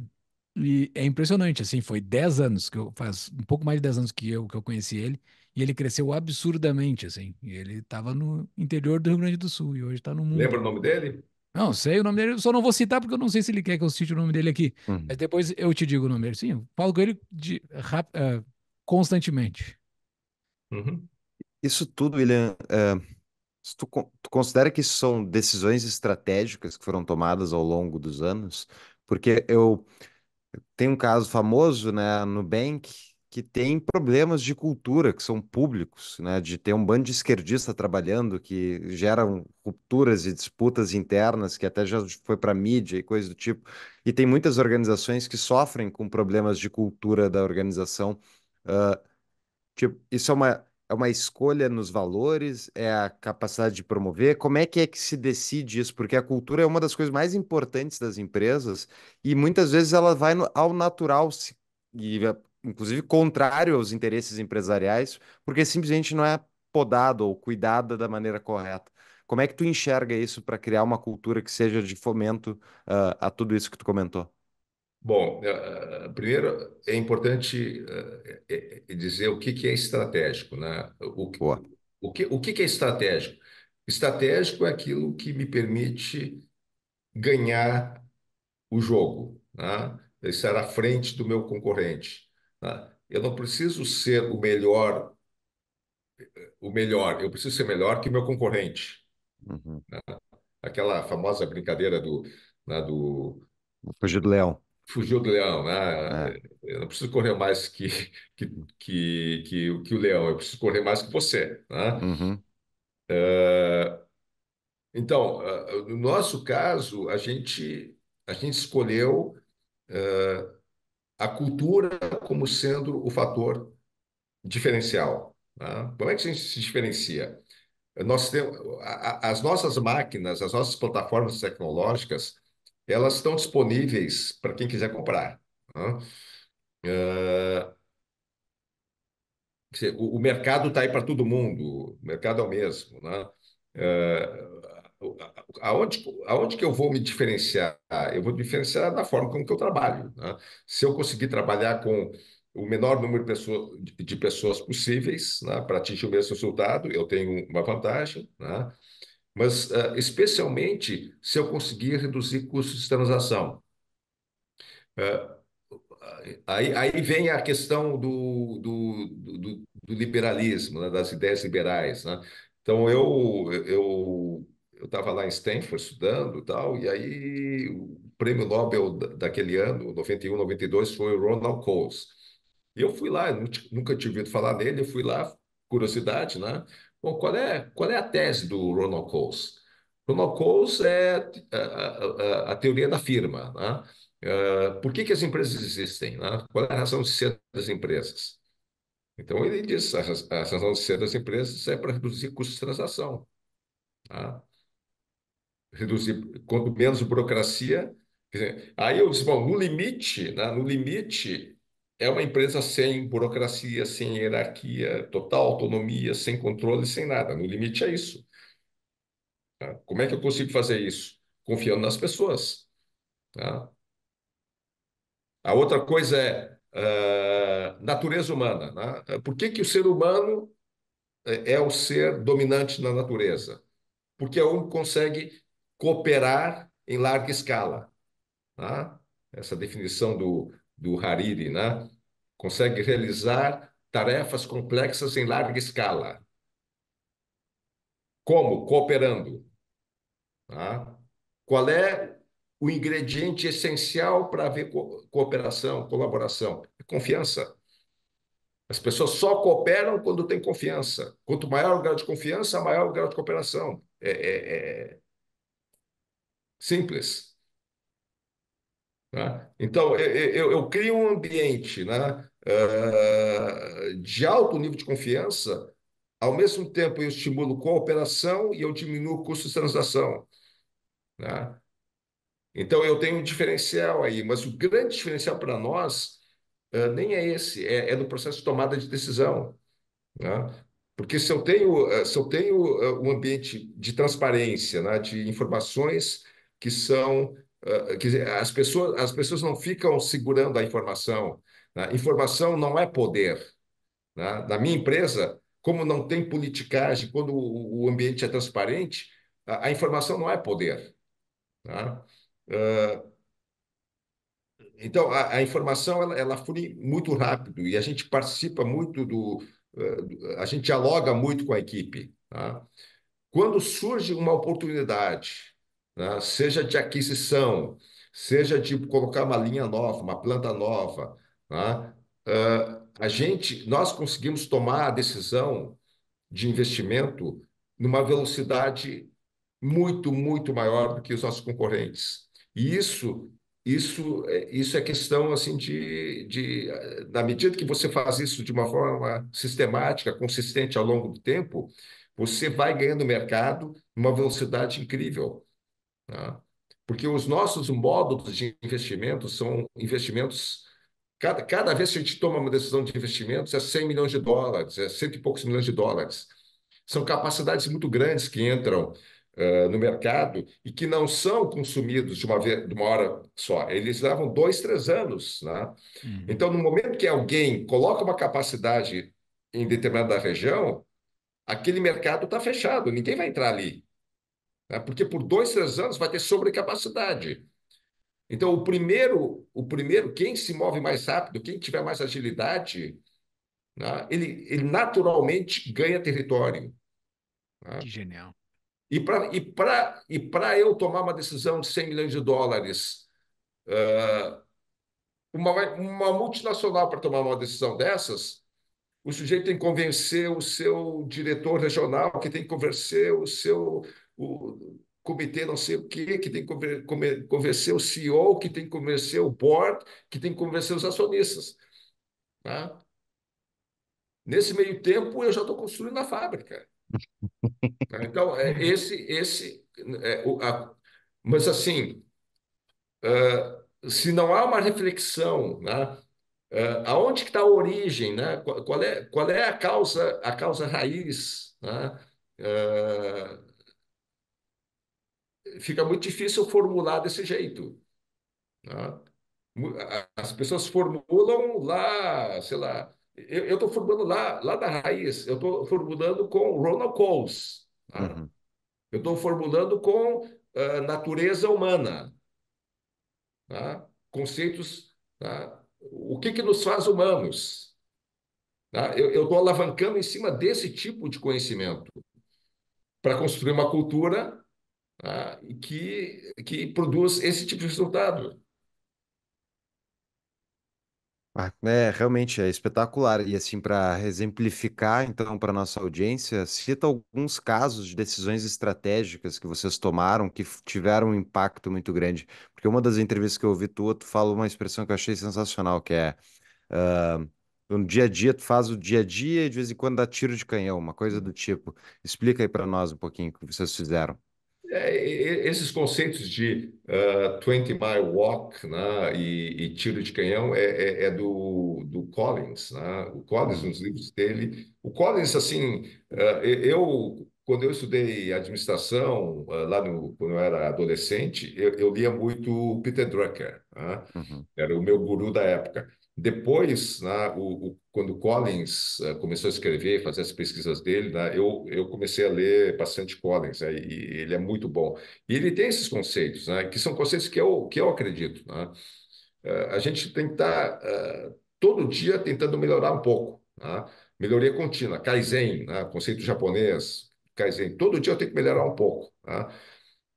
e é impressionante, assim, foi 10 anos que eu faz um pouco mais de 10 anos que eu que eu conheci ele e ele cresceu absurdamente, assim. ele estava no interior do Rio Grande do Sul e hoje está no mundo. Lembra o nome dele? Não, sei o nome dele, só não vou citar porque eu não sei se ele quer que eu cite o nome dele aqui. Uhum. Mas depois eu te digo o nome dele. Sim, eu falo com ele de, uh, constantemente. Uhum. Isso tudo, William, uh, tu, tu considera que isso são decisões estratégicas que foram tomadas ao longo dos anos? Porque eu tenho um caso famoso, né, no Bank que tem problemas de cultura que são públicos, né? de ter um bando de esquerdista trabalhando que geram rupturas e disputas internas que até já foi para mídia e coisa do tipo. E tem muitas organizações que sofrem com problemas de cultura da organização. Uh, tipo, isso é uma, é uma escolha nos valores, é a capacidade de promover. Como é que é que se decide isso? Porque a cultura é uma das coisas mais importantes das empresas e muitas vezes ela vai no, ao natural se, e inclusive contrário aos interesses empresariais, porque simplesmente não é podado ou cuidada da maneira correta. Como é que tu enxerga isso para criar uma cultura que seja de fomento uh, a tudo isso que tu comentou? Bom, uh, primeiro é importante uh, dizer o que, que é estratégico, né? O que, Boa. o que, o que, que é estratégico? Estratégico é aquilo que me permite ganhar o jogo, né? estar à frente do meu concorrente. Né? Eu não preciso ser o melhor, o melhor. Eu preciso ser melhor que meu concorrente. Uhum. Né? Aquela famosa brincadeira do, né, do fugir do leão. Fugiu do leão, né? É. Eu não preciso correr mais que, que, que, que, que o leão. Eu preciso correr mais que você, né? Uhum. É, então, é, no nosso caso, a gente a gente escolheu uh, a cultura como sendo o fator diferencial. Né? Como é que a gente se diferencia? Nós temos, as nossas máquinas, as nossas plataformas tecnológicas, elas estão disponíveis para quem quiser comprar. Né? Uh, o mercado está aí para todo mundo, o mercado é o mesmo. Né? aonde, aonde que eu vou me diferenciar? Eu vou me diferenciar da forma como que eu trabalho. Né? Se eu conseguir trabalhar com o menor número de pessoas, de pessoas possíveis né, para atingir o mesmo resultado, eu tenho uma vantagem. Né? Mas, uh, especialmente, se eu conseguir reduzir custos de transação. Uh, eh, aí, aí vem a questão do, do, do, do liberalismo, né, das ideias liberais. Né? Então, eu, eu eu estava lá em Stanford estudando e tal, e aí o prêmio Nobel daquele ano, 91, 92, foi o Ronald Coase. E eu fui lá, nunca tinha ouvido falar dele eu fui lá, curiosidade, né? Bom, qual é, qual é a tese do Ronald Coase? Ronald Coase é a, a, a teoria da firma, né? Uh, por que, que as empresas existem? Né? Qual é a razão de ser das empresas? Então, ele diz a, a razão de ser das empresas é para reduzir custos de transação. Tá? reduzir, quanto menos burocracia. Dizer, aí eu disse, bom, no limite, né, no limite, é uma empresa sem burocracia, sem hierarquia, total autonomia, sem controle, sem nada. No limite é isso. Tá? Como é que eu consigo fazer isso? Confiando nas pessoas. Tá? A outra coisa é uh, natureza humana. Né? Por que, que o ser humano eh, é o ser dominante na natureza? Porque é onde consegue cooperar em larga escala. Né? Essa definição do, do Hariri, né? consegue realizar tarefas complexas em larga escala. Como? Cooperando. Tá? Qual é o ingrediente essencial para haver co cooperação, colaboração? É confiança. As pessoas só cooperam quando tem confiança. Quanto maior o grau de confiança, maior o grau de cooperação. é, é, é Simples. Tá? Então, eu, eu, eu, crio um ambiente né, uh, de alto nível de confiança, ao mesmo tempo eu estimulo cooperação e eu diminuo o custo de transação. Né? Então, eu tenho um diferencial aí, mas o grande diferencial para nós uh, nem é esse, é, é do processo de tomada de decisão. Né? Porque se eu tenho, eh, se eu tenho um ambiente de transparência, né, de informações que são ah, que as pessoas as pessoas não ficam segurando a informação. Né? Informação não é poder. Né? Na minha empresa, como não tem politicagem, quando o, ambiente é transparente, a, informação não é poder. Né? Ah, então, a, informação ela, ela, flui muito rápido e a gente participa muito do. Ah, a gente dialoga muito com a equipe. Tá? Quando surge uma oportunidade né? seja de aquisição, seja de colocar uma linha nova, uma planta nova. Né? Uh, a gente, nós conseguimos tomar a decisão de investimento numa velocidade muito, muito maior do que os nossos concorrentes. E isso isso, é, isso é questão assim de, de na medida que você faz isso de uma forma sistemática, consistente ao longo do tempo, você vai ganhando mercado numa velocidade incrível. Né? Porque os nossos módulos de investimento são investimentos. Cada, cada vez que a gente toma uma decisão de investimentos é 100 milhões de dólares, é cento e poucos milhões de dólares. São capacidades muito grandes que entram uh, no mercado e que não são consumidos de uma, vez, de uma hora só. Eles levam dois, três anos. Né? Uhum. Então, no momento que alguém coloca uma capacidade em determinada região, aquele mercado está fechado, ninguém vai entrar ali. Né? Porque por dois, três anos vai ter sobrecapacidade. Então, o primeiro, o primeiro, quem se move mais rápido, quem tiver mais agilidade, né? ele, ele naturalmente ganha território. Né? Que genial. E para e pra, e pra eu tomar uma decisão de 100 milhões de dólares, uh, uma, uma multinacional para tomar uma decisão dessas, o sujeito tem que convencer o seu diretor regional, que tem que convencer o seu o comitê não sei o quê, que tem que convencer o CEO, que tem que convencer o board, que tem que convencer os acionistas. Tá? Nesse meio tempo, eu já estou construindo a fábrica. tá? Então, é, esse. esse é, o, a, mas, assim, uh, se não há uma reflexão, né? Uh, aonde que está a origem, né? Qual, qual, é, qual é a causa, a causa raiz, né? Uh, fica muito difícil formular desse jeito. Né? As pessoas formulam lá, sei lá, eu estou formulando lá, lá da raiz, eu estou formulando com Ronald Coles. Né? uhum. eu estou formulando com uh, natureza humana, né? conceitos, né? o que, que nos faz humanos. Eu estou alavancando em cima desse tipo de conhecimento para construir uma cultura ah, que, que produz esse tipo de resultado. é, realmente é espetacular. E assim, para exemplificar, então, para nossa audiência, cita alguns casos de decisões estratégicas que vocês tomaram que tiveram um impacto muito grande. Porque uma das entrevistas que eu ouvi tua, tu fala uma expressão que eu achei sensacional, que é uh, no dia a dia, tu faz o dia a dia e de vez em quando dá tiro de canhão, uma coisa do tipo. Explica aí para nós um pouquinho o que vocês fizeram. É, esses conceitos de uh, 20 mile walk né, e, e tiro de canhão é, é, é, do, do Collins. Né? O Collins, nos livros dele. O Collins, assim, uh, eu, quando eu estudei administração, uh, lá no, quando eu era adolescente, eu, eu lia muito Peter Drucker. Né? Uhum. Era o meu guru da época. Depois, né, o, o, quando Collins uh, começou a escrever, fazer as pesquisas dele, né, eu, eu comecei a ler bastante Collins, né, e ele é muito bom. E ele tem esses conceitos, né, que são conceitos que eu, que eu acredito. Né? Uh, a gente tem que tá, estar uh, todo dia tentando melhorar um pouco. Né? Melhoria contínua, Kaizen, né? conceito japonês, Kaizen. Todo dia eu tenho que melhorar um pouco. Né?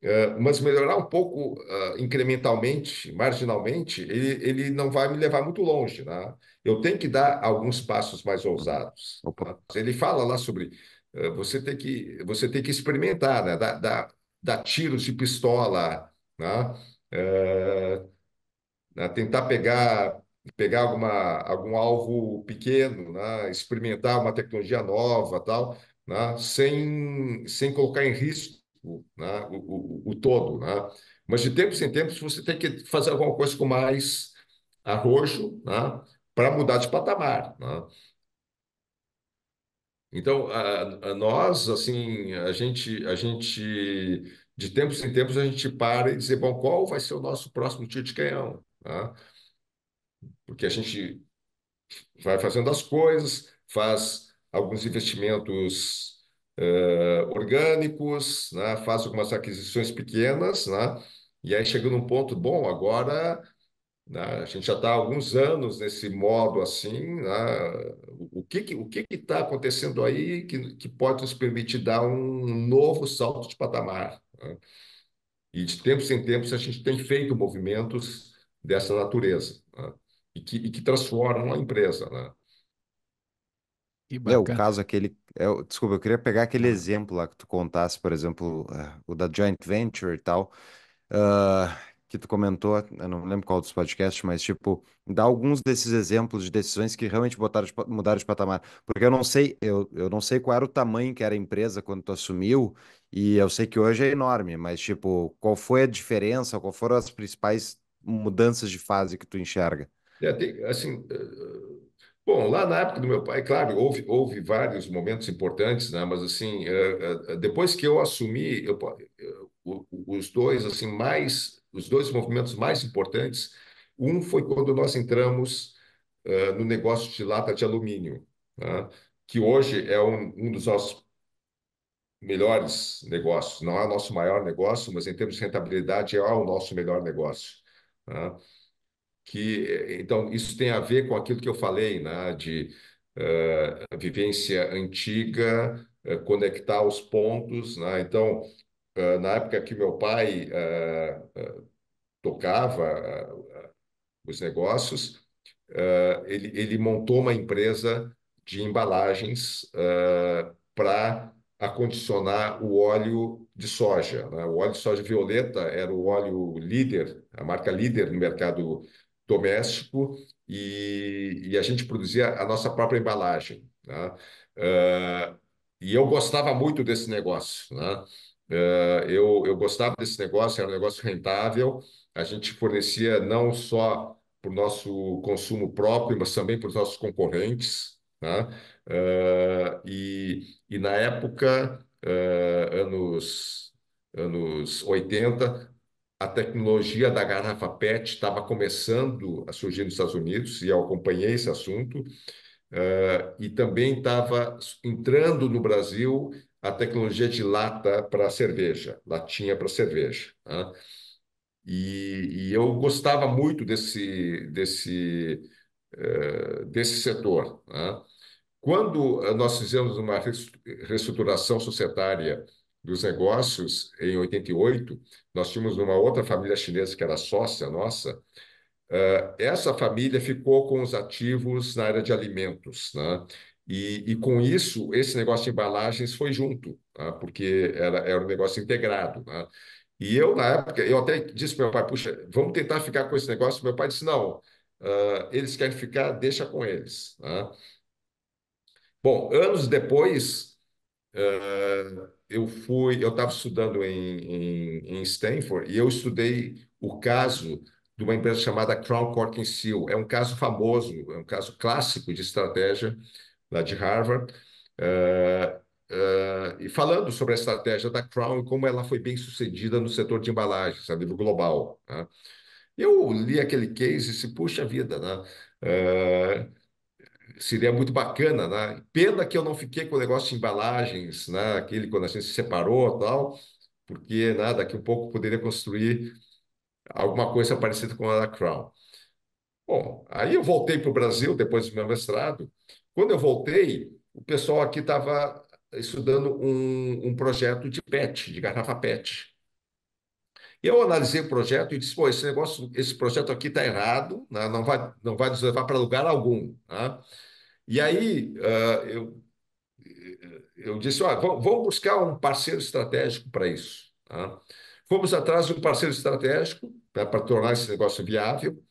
É, mas melhorar um pouco uh, incrementalmente, marginalmente, ele, ele não vai me levar muito longe. Né? Eu tenho que dar alguns passos mais ousados. Opa. Né? Ele fala lá sobre uh, você tem que você tem que experimentar, né? dar, dar, dar tiros de pistola, né? É, né? tentar pegar pegar alguma, algum alvo pequeno, né? experimentar uma tecnologia nova, tal, né? sem, sem colocar em risco o, né, o, o, o, todo. Né? Mas de tempos em tempos você tem que fazer alguma coisa com mais arrojo né, para mudar de patamar. Né? Então, a, a nós, assim, a gente, a gente, de tempos em tempos, a gente para e diz: bom, qual vai ser o nosso próximo tiro de canhão? Né? Porque a gente vai fazendo as coisas, faz alguns investimentos uh, orgânicos, né? faz algumas aquisições pequenas, né? e aí chegando num ponto bom, agora né? a gente já está há alguns anos nesse modo assim, né? o que que, o que está acontecendo aí que, que pode nos permitir dar um novo salto de patamar? Né? E de tempos em tempos a gente tem feito movimentos dessa natureza né? e, que, e que transformam a empresa, né? Que É o bacana. caso aquele. É, desculpa, eu queria pegar aquele exemplo lá que tu contasse, por exemplo, eh, o da joint venture e tal, ah, que tu comentou, eu não lembro qual dos podcasts, mas tipo, dá alguns desses exemplos de decisões que realmente botaram, de mudaram de patamar. Porque eu não sei, eu, eu não sei qual era o tamanho que era a empresa quando tu assumiu, e eu sei que hoje é enorme, mas tipo, qual foi a diferença, qual foram as principais mudanças de fase que tu enxerga? É, tem, assim, eh, Bom, lá na época do meu pai, claro, houve, houve vários momentos importantes, né? Mas assim, eh, eh, depois que eu assumi, eu, eh, os dois assim mais, os dois movimentos mais importantes, um foi quando nós entramos uh, no negócio de lata de alumínio, né? que hoje é um, um dos nossos melhores negócios. Não é o nosso maior negócio, mas em termos de rentabilidade é o nosso melhor negócio. Né? que então isso tem a ver com aquilo que eu falei, né, de uh, vivência antiga, uh, conectar os pontos, né? Então, uh, na época que meu pai tocava os negócios, ele, ele montou uma empresa de embalagens para acondicionar o óleo de soja. Né? O óleo de soja violeta era o óleo líder, a marca líder no mercado doméstico e, e a gente produzia a nossa própria embalagem. Né? Uh, e eu gostava muito desse negócio. Né? Uh, eu, eu gostava desse negócio, era um negócio rentável. A gente fornecia não só para o nosso consumo próprio, mas também para os nossos concorrentes. Né? Uh, e, e na época, anos anos 80, a tecnologia da garrafa PET estava começando a surgir nos Estados Unidos, e eu acompanhei esse assunto, uh, e também estava entrando no Brasil a tecnologia de lata para cerveja, latinha para cerveja. Né? E, e, eu gostava muito desse, desse, uh, desse setor. Né? Quando eh, nós fizemos uma reestruturação societária dos negócios, em 88, nós tínhamos uma outra família chinesa que era sócia nossa. Uh, essa família ficou com os ativos na área de alimentos, né? E, e com isso, esse negócio de embalagens foi junto, né? porque era, era um negócio integrado, né? E eu, na época, eu até disse para meu pai, puxa, vamos tentar ficar com esse negócio. Meu pai disse, não, uh, eles querem ficar, deixa com eles. Né? Bom, anos depois, uh, eu fui, eu estava estudando em, em, em, Stanford e eu estudei o caso de uma empresa chamada Crown and Seal. É um caso famoso, é um caso clássico de estratégia lá de Harvard. Uh, uh, e falando sobre a estratégia da Crown e como ela foi bem sucedida no setor de embalagens a nível global. Né? Eu li aquele case e disse, puxa vida, né? Uh, seria muito bacana, né? Pena que eu não fiquei com o negócio de embalagens, né? Aquele quando a gente se separou tal, porque né, daqui a um pouco poderia construir alguma coisa parecida com a da Crown. Bom, aí eu voltei para o Brasil depois do meu mestrado. Quando eu voltei, o pessoal aqui estava estudando um, um projeto de PET, de garrafa PET. Eu analisei o projeto e disse: pô, esse negócio, esse projeto aqui está errado, né? não, vai, não vai nos levar para lugar algum. Né? E aí ah, eu, eu disse: ah, vamos buscar um parceiro estratégico para isso. Tá? Fomos atrás de um parceiro estratégico né, para tornar esse negócio viável.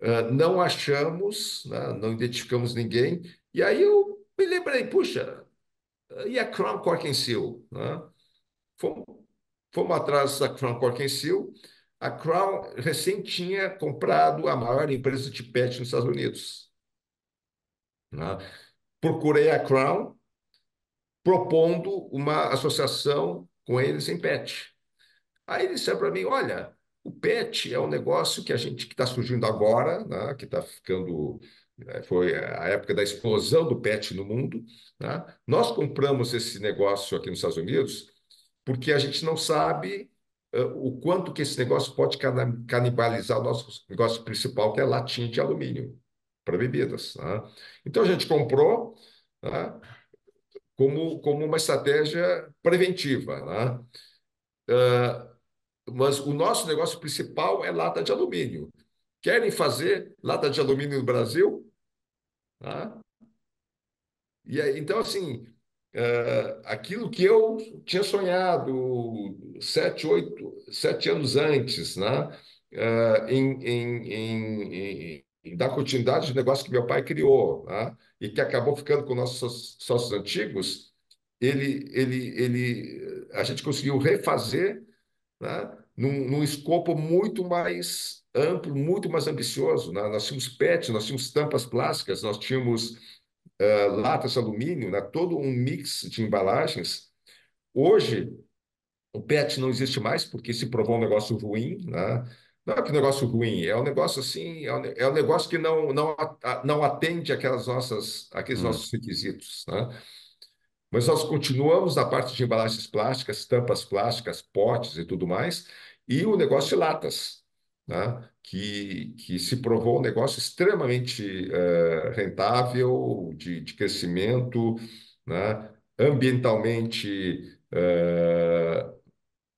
Uh, não achamos, né, não identificamos ninguém. E aí eu me lembrei: puxa, e a Crown Cork Seal? Né? Fomos, fomos atrás da Crown Cork Seal. A Crown recém tinha comprado a maior empresa de pet nos Estados Unidos, né? Procurei a Crown propondo uma associação com eles em PET. Aí eles disse para mim: olha, o PET é um negócio que a gente que está surgindo agora, né? que está ficando é, foi a época da explosão do PET no mundo. Né? Nós compramos esse negócio aqui nos Estados Unidos porque a gente não sabe uh, o quanto que esse negócio pode canibalizar o nosso negócio principal, que é latinha de alumínio para bebidas. Né? Tá? Então a gente comprou né? como, como uma estratégia preventiva. Né? Uh, mas o nosso negócio principal é lata de alumínio. Querem fazer lata de alumínio no Brasil? E aí, então, assim, uh, aquilo que eu tinha sonhado sete, oito, sete anos antes, né? Uh, em, em, em, dar continuidade de negócio que meu pai criou, né? e que acabou ficando com nossos sócios antigos, ele, ele, ele, a gente conseguiu refazer né? num, num escopo muito mais amplo, muito mais ambicioso. Né? Nós tínhamos PET, nós tínhamos tampas plásticas, nós tínhamos uh, latas de alumínio, né? todo um mix de embalagens. Hoje, o PET não existe mais porque se provou um negócio ruim, né? Não é que negócio ruim, é um negócio assim, é um, é negócio que não, não, não atende aquelas nossas, aqueles hum. nossos requisitos. Né? Mas nós continuamos na parte de embalagens plásticas, tampas plásticas, potes e tudo mais, e o negócio de latas, né? que, que se provou um negócio extremamente uh, rentável, de, de crescimento, né? ambientalmente uh,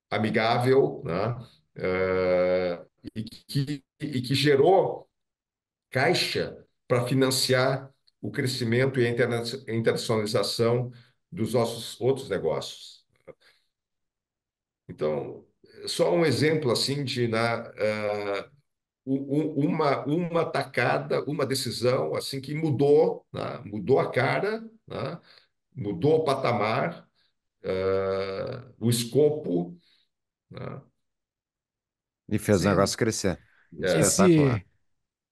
amigável, né? Eh, e que, e que gerou caixa para financiar o crescimento e a internacionalização dos nossos outros negócios. Então, só um exemplo assim de na, uh, uma uma tacada, uma decisão assim que mudou, né? mudou a cara, né? mudou o patamar, uh, o escopo. Né? E fez Sim. o negócio crescer. É. Esse,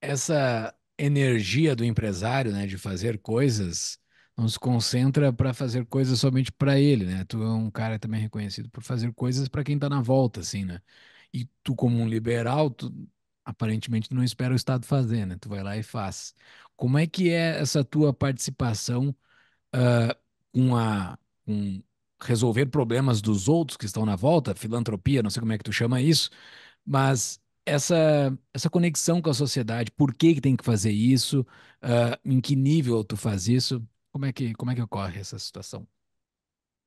essa energia do empresário, né, de fazer coisas, não se concentra para fazer coisas somente para ele, né? Tu é um cara também reconhecido por fazer coisas para quem está na volta, assim, né? E tu como um liberal, tu aparentemente não espera o Estado fazer, né? Tu vai lá e faz. Como é que é essa tua participação uh, com a com resolver problemas dos outros que estão na volta, filantropia, não sei como é que tu chama isso, mas essa, essa conexão com a sociedade, por que, que tem que fazer isso, uh, em que nível tu faz isso, como é que, como é que ocorre essa situação?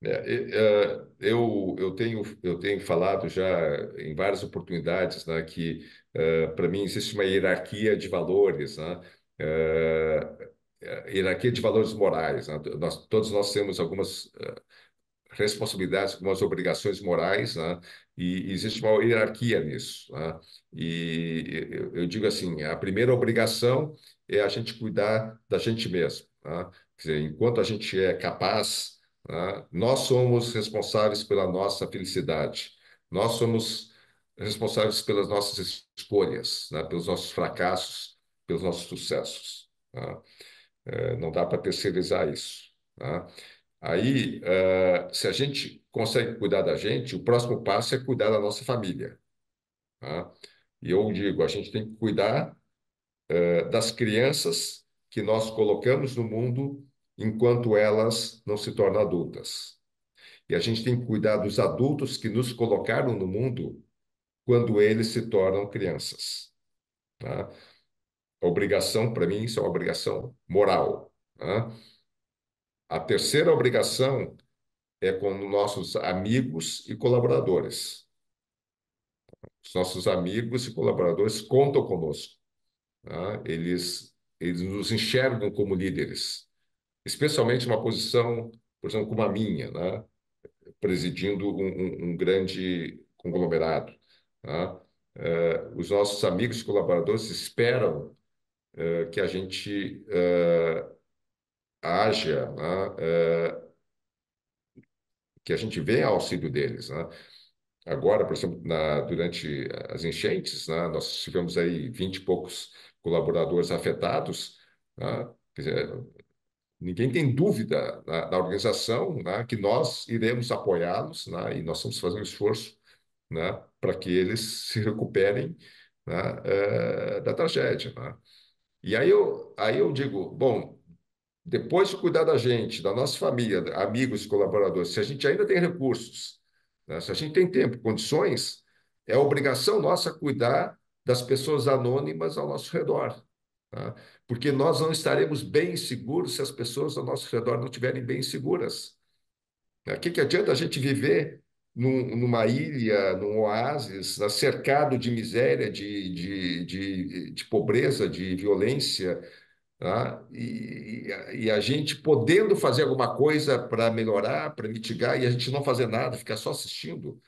É, é eu, eu, tenho, eu tenho falado já em várias oportunidades né, que, é, para mim, existe uma hierarquia de valores, né? É, hierarquia de valores morais. Né? Nós, todos nós temos algumas responsabilidades, algumas obrigações morais, né? E existe uma hierarquia nisso. Né? E eu, digo assim: a primeira obrigação é a gente cuidar da gente mesmo. Né? Dizer, enquanto a gente é capaz, né? nós somos responsáveis pela nossa felicidade, nós somos responsáveis pelas nossas escolhas, né? pelos nossos fracassos, pelos nossos sucessos. É, não dá para terceirizar isso. Aí, uh, se a gente consegue cuidar da gente, o próximo passo é cuidar da nossa família. Tá? E eu digo, a gente tem que cuidar uh, das crianças que nós colocamos no mundo enquanto elas não se tornam adultas. E a gente tem que cuidar dos adultos que nos colocaram no mundo quando eles se tornam crianças. Tá? A obrigação, para mim, isso é uma obrigação moral. Tá? A terceira obrigação é com nossos amigos e colaboradores. Os nossos amigos e colaboradores contam conosco. Tá? Eles, eles nos enxergam como líderes, especialmente uma posição, por exemplo, como a minha, né? presidindo um, um, um, grande conglomerado. Tá? É, os nossos amigos e colaboradores esperam é, que a gente é, haja né? É, que a gente vê ao auxílio deles, né? Agora, por exemplo, na, durante as enchentes, né, nós tivemos aí 20 e poucos colaboradores afetados, né? Quer dizer, ninguém tem dúvida na, na organização né, que nós iremos apoiá-los né, e nós estamos fazendo um esforço né, para que eles se recuperem é, da tragédia. Né? E aí eu, aí eu digo, bom, depois de cuidar da gente, da nossa família, amigos, colaboradores, se a gente ainda tem recursos, né? se a gente tem tempo, condições, é obrigação nossa cuidar das pessoas anônimas ao nosso redor. Tá? Porque nós não estaremos bem seguros se as pessoas ao nosso redor não estiverem bem seguras. O né? que, que adianta a gente viver num, numa ilha, num oásis, né, cercado de miséria, de, de, de, de pobreza, de violência, Tá? E, e, a gente podendo fazer alguma coisa para melhorar, para mitigar, e a gente não fazer nada, ficar só assistindo.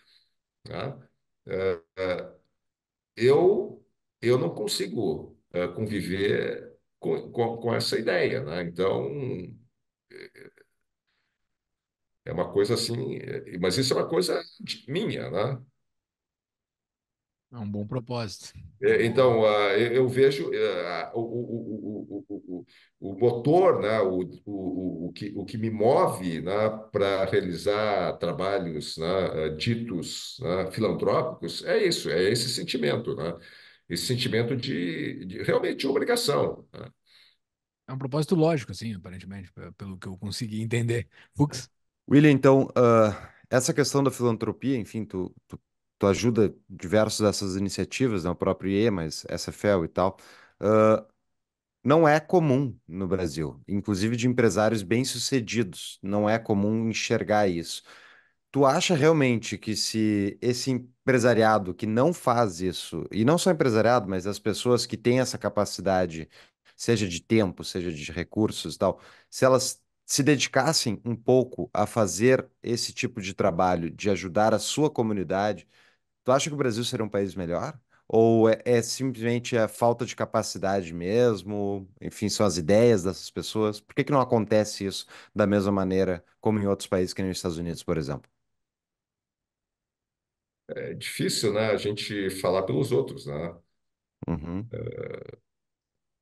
Tá? É, é, eu, eu não consigo é, conviver com, com, com, essa ideia. Né? Então, é, é uma coisa assim, é, mas isso é uma coisa minha, né? É um bom propósito. É, então, ah, eu vejo eh, o, o, o, o motor, né? o, o, o, que, o que me move né? para realizar trabalhos né? Eh, ditos né? filantrópicos é isso, é esse sentimento, né? esse sentimento de, de realmente de obrigação. Né? É um propósito lógico, assim, aparentemente, pelo que eu consegui entender. Fux? William, então, uh, essa questão da filantropia, enfim, tu, tu tu ajuda diversas dessas iniciativas, né, o próprio IE, mas SFL e tal, uh, não é comum no Brasil, inclusive de empresários bem-sucedidos, não é comum enxergar isso. Tu acha realmente que se esse empresariado que não faz isso, e não só empresariado, mas as pessoas que têm essa capacidade, seja de tempo, seja de recursos e tal, se elas se dedicassem um pouco a fazer esse tipo de trabalho, de ajudar a sua comunidade, Tu acha que o Brasil seria um país melhor? Ou é, é, simplesmente a falta de capacidade mesmo? Enfim, são as ideias dessas pessoas? Por que que não acontece isso da mesma maneira como em outros países, que nem os Estados Unidos, por exemplo? É difícil, né? A gente falar pelos outros, né? Uhum. É,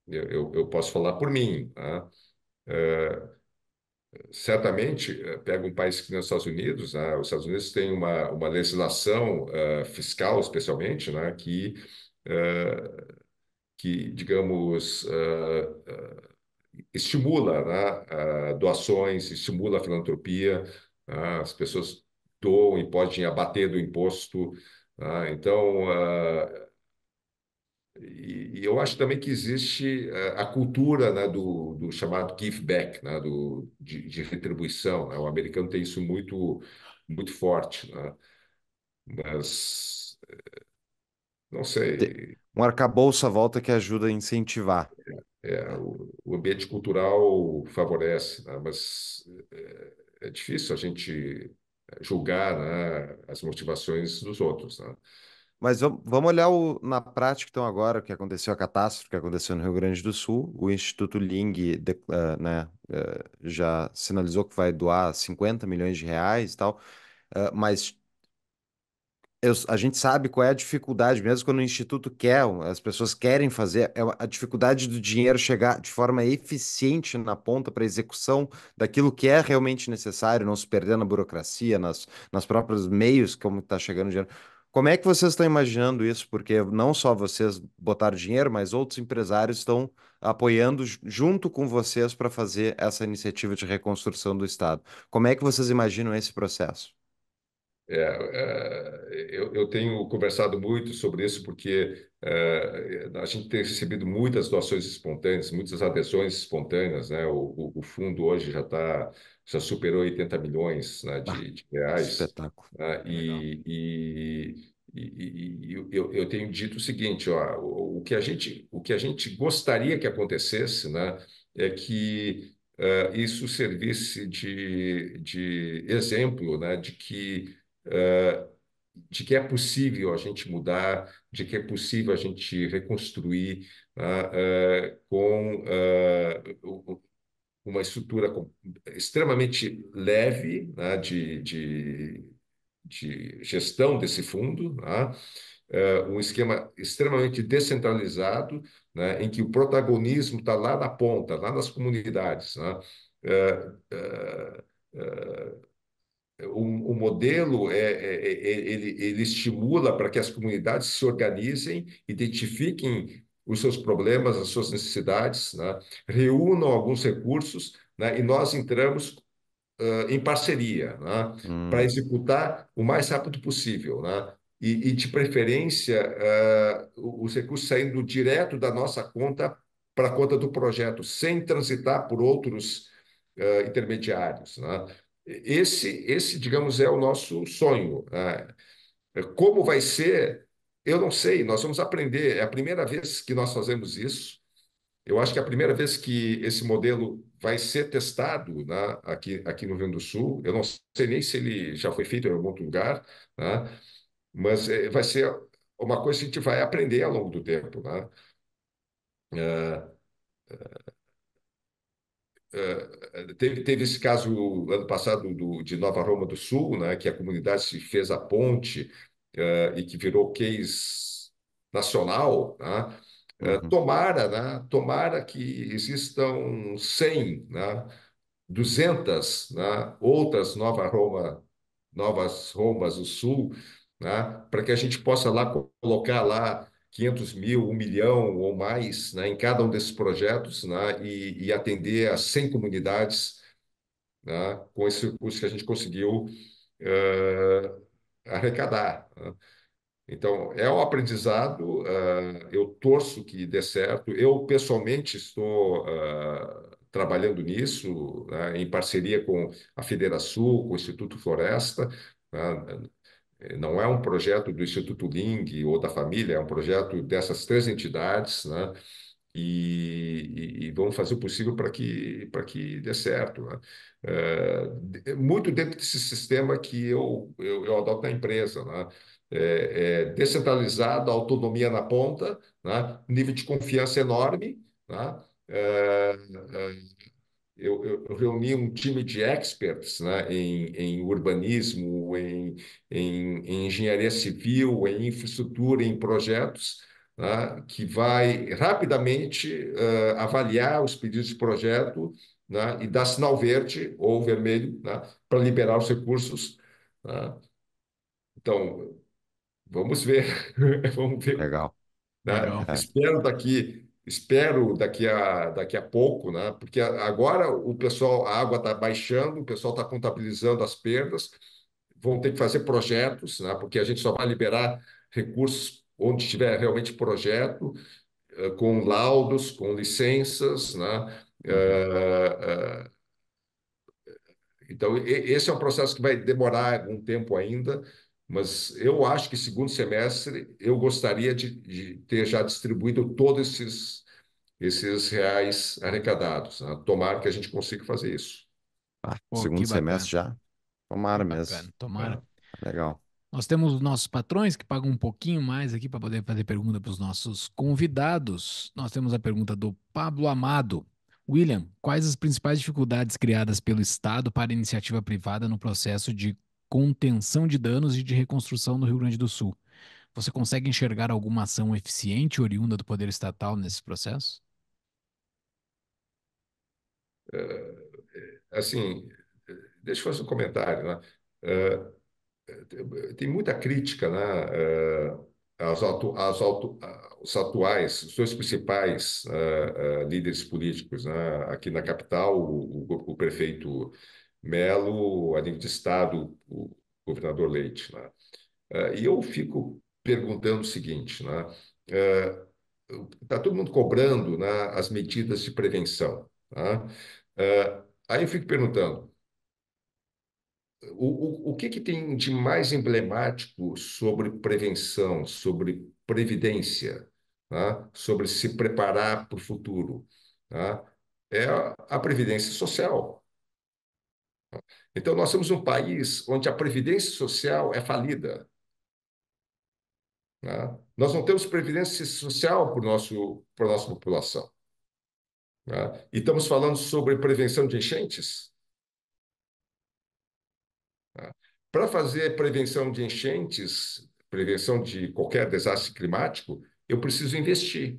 eu, eu, posso falar por mim, né? É, Certamente, eh, pega um país que nem os Estados Unidos, né? os Estados Unidos têm uma, uma legislação uh, fiscal, especialmente, né? que, uh, que, digamos, uh, estimula né? doações, estimula a filantropia, né? as pessoas doam e podem abater do imposto. Né? Então, e, e eu acho também que existe a, eh, a cultura né, do, do, chamado give back, né, do, de, de retribuição. Né? O americano tem isso muito, muito forte. Né? Mas, não sei. Um arcabouço à volta que ajuda a incentivar. É, é o, o, ambiente cultural favorece, né? mas é, é difícil a gente julgar né, as motivações dos outros. Né? Mas vamos olhar o, na prática, então, agora, o que aconteceu, a catástrofe que aconteceu no Rio Grande do Sul. O Instituto Ling de, uh, né, uh, já sinalizou que vai doar 50 milhões de reais e tal, uh, mas eu, a gente sabe qual é a dificuldade, mesmo quando o Instituto quer, as pessoas querem fazer, é a dificuldade do dinheiro chegar de forma eficiente na ponta para execução daquilo que é realmente necessário, não se perder na burocracia, nas, nas próprios meios como está chegando o dinheiro. Como é que vocês estão imaginando isso? Porque não só vocês botaram dinheiro, mas outros empresários estão apoiando junto com vocês para fazer essa iniciativa de reconstrução do Estado. Como é que vocês imaginam esse processo? É, é, eu, eu, tenho conversado muito sobre isso porque é, a gente tem recebido muitas doações espontâneas, muitas adesões espontâneas. Né? O, o, o fundo hoje já está já superou 80 milhões né, de, ah, de, reais. Espetáculo. Né, e, e, e, e eu, eu, tenho dito o seguinte: ó, o, que a gente, o que a gente gostaria que acontecesse né, é que uh, isso servisse de, de exemplo né, de que. Uh, de que é possível a gente mudar, de que é possível a gente reconstruir uh, com uma estrutura extremamente leve né, de, de, de, gestão desse fundo, né, eh, um esquema extremamente descentralizado, né, em que o protagonismo está lá na ponta, lá nas comunidades. O, né, eh, eh, o, modelo é, é, é, ele, ele estimula para que as comunidades se organizem, identifiquem os seus problemas, as suas necessidades, né? reúnam alguns recursos né? e nós entramos uh, em parceria né? hum. para executar o mais rápido possível. Né. E, e, de preferência, uh, os recursos saindo direto da nossa conta para a conta do projeto, sem transitar por outros uh, intermediários. Né. Esse, esse, digamos, é o nosso sonho. Né. Como vai ser eu não sei, nós vamos aprender. É a primeira vez que nós fazemos isso. Eu acho que é a primeira vez que esse modelo vai ser testado né, aqui, aqui no Rio Grande do Sul. Eu não sei nem se ele já foi feito em algum outro lugar, né, mas é, vai ser uma coisa que a gente vai aprender ao longo do tempo. Né? Uh, uh, uh, teve, teve esse caso ano passado do, de Nova Roma do Sul, né, que a comunidade se fez a ponte uh, e que virou case nacional, né? Eh, uhum. Tomara, né? Tomara que existam 100, né? 200 né? outras Nova Roma, novas Romas do Sul, né? para que a gente possa lá colocar lá 500 mil, 1 milhão ou mais né? em cada um desses projetos né? e, e atender a 100 comunidades né? com esse recurso que a gente conseguiu uh, arrecadar. Né? Então, é um aprendizado, eh, eu torço que dê certo. Eu, pessoalmente, estou eh, trabalhando nisso, né, em parceria com a Federação, com o Instituto Floresta. Né. Não é um projeto do Instituto Ling ou da família, é um projeto dessas três entidades, né? E, e, vamos fazer o possível para que, para que dê certo. Né? É, muito dentro desse sistema que eu, eu, eu adoto na empresa, né? É, é descentralizado, autonomia na ponta, né? nível de confiança enorme. Né? Eu, eu, eu, reuni um time de experts né, em, em urbanismo, em, em, em engenharia civil, em infraestrutura, em projetos, né, que vai rapidamente uh, avaliar os pedidos de projeto né, e dar sinal verde ou vermelho né, para liberar os recursos. Né. Então, vamos ver. vamos ver. Legal. Né. Legal. É. Espero daqui espero daqui a, daqui a pouco, né? porque agora o pessoal, a água está baixando, o pessoal está contabilizando as perdas, vão ter que fazer projetos, né? porque a gente só vai liberar recursos onde tiver realmente projeto, eh, com laudos, com licenças, né? Uhum. Eh, eh, então, esse é um processo que vai demorar algum tempo ainda, mas eu acho que segundo semestre eu gostaria de, de ter já distribuído todos esses, esses reais arrecadados. Né? Tomara que a gente consiga fazer isso. Ah, Pô, segundo semestre já? Tomara mesmo. Bacana, tomara. É, legal. Nós temos os nossos patrões que pagam um pouquinho mais aqui para poder fazer pergunta para os nossos convidados. Nós temos a pergunta do Pablo Amado. William, quais as principais dificuldades criadas pelo Estado para a iniciativa privada no processo de contenção de danos e de reconstrução no Rio Grande do Sul? Você consegue enxergar alguma ação eficiente oriunda do poder estatal nesse processo? É, é, assim, deixa eu fazer um comentário. Né? É, tem muita crítica né, aos, eh, auto, aos, auto, aos atuais, os dois principais uh, uh, líderes políticos. Né? Aqui na capital, o, o, prefeito Melo, a nível de Estado, o governador Leite. Né? Uh, e eu fico perguntando o seguinte, né? Está todo mundo cobrando né, as medidas de prevenção. Né? aí eu fico perguntando, o, o, o que, que tem de mais emblemático sobre prevenção, sobre previdência, né? sobre se preparar para o futuro? Né? É a previdência social. Então, nós temos um país onde a previdência social é falida. Né? Nós não temos previdência social para, o nosso, para a nossa população. E estamos falando sobre prevenção de enchentes Para fazer prevenção de enchentes, prevenção de qualquer desastre climático, eu preciso investir.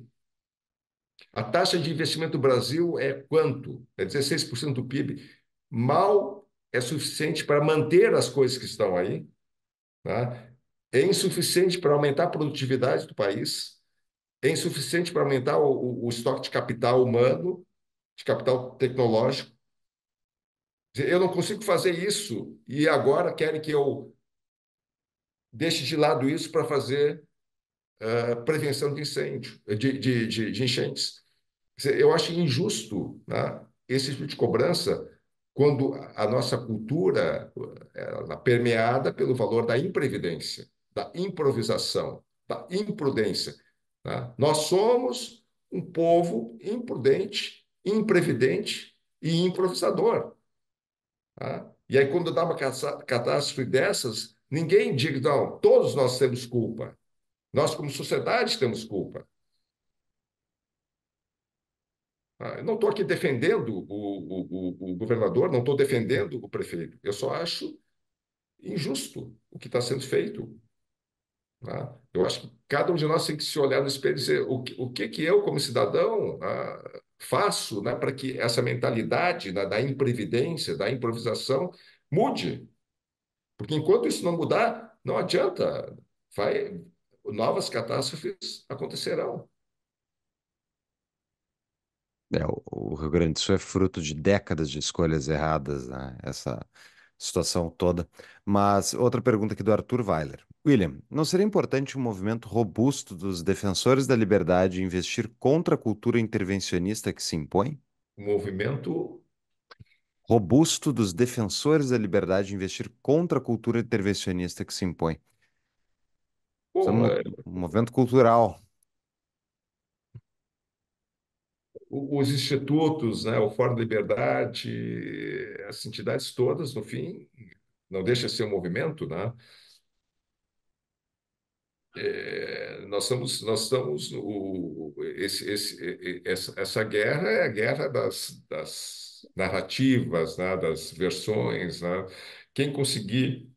A taxa de investimento do Brasil é quanto? É 16% do PIB. Mal é suficiente para manter as coisas que estão aí, né? é insuficiente para aumentar a produtividade do país, é insuficiente para aumentar o, o, o estoque de capital humano, de capital tecnológico, eu não consigo fazer isso e agora querem que eu deixe de lado isso para fazer uh, prevenção de incêndio, eh, de, de, de, de, enchentes. Eu acho injusto né, esse tipo de cobrança quando a nossa cultura eh, é permeada pelo valor da imprevidência, da improvisação, da imprudência. Né? Nós somos um povo imprudente, imprevidente e improvisador. Tá? E aí, quando dá uma catástrofe dessas, ninguém diz, não, todos nós temos culpa. Nós, como sociedade, temos culpa. Tá? eu não estou aqui defendendo o, o, o, o governador, não estou defendendo o prefeito. Eu só acho injusto o que está sendo feito. Tá? eu acho que cada um de nós tem que se olhar no espelho e dizer o que, o que, que eu, como cidadão, ah, faço né, para que essa mentalidade da, da imprevidência, da improvisação, mude? Porque enquanto isso não mudar, não adianta. Vai, novas catástrofes acontecerão. É, o Rio Grande do Sul é fruto de décadas de escolhas erradas, né? Essa situação toda. Mas outra pergunta aqui do Arthur Weiler. William, não seria importante um movimento robusto dos defensores da liberdade investir contra a cultura intervencionista que se impõe? Movimento robusto dos defensores da liberdade investir contra a cultura intervencionista que se impõe. é um, um movimento cultural. os institutos, né, o Fórum da Liberdade, as entidades todas, no fim, não deixa de ser um movimento, né? É, nós estamos, nós estamos o, esse, esse, essa, essa guerra é a guerra das, das narrativas, né, das versões. Né? Quem conseguir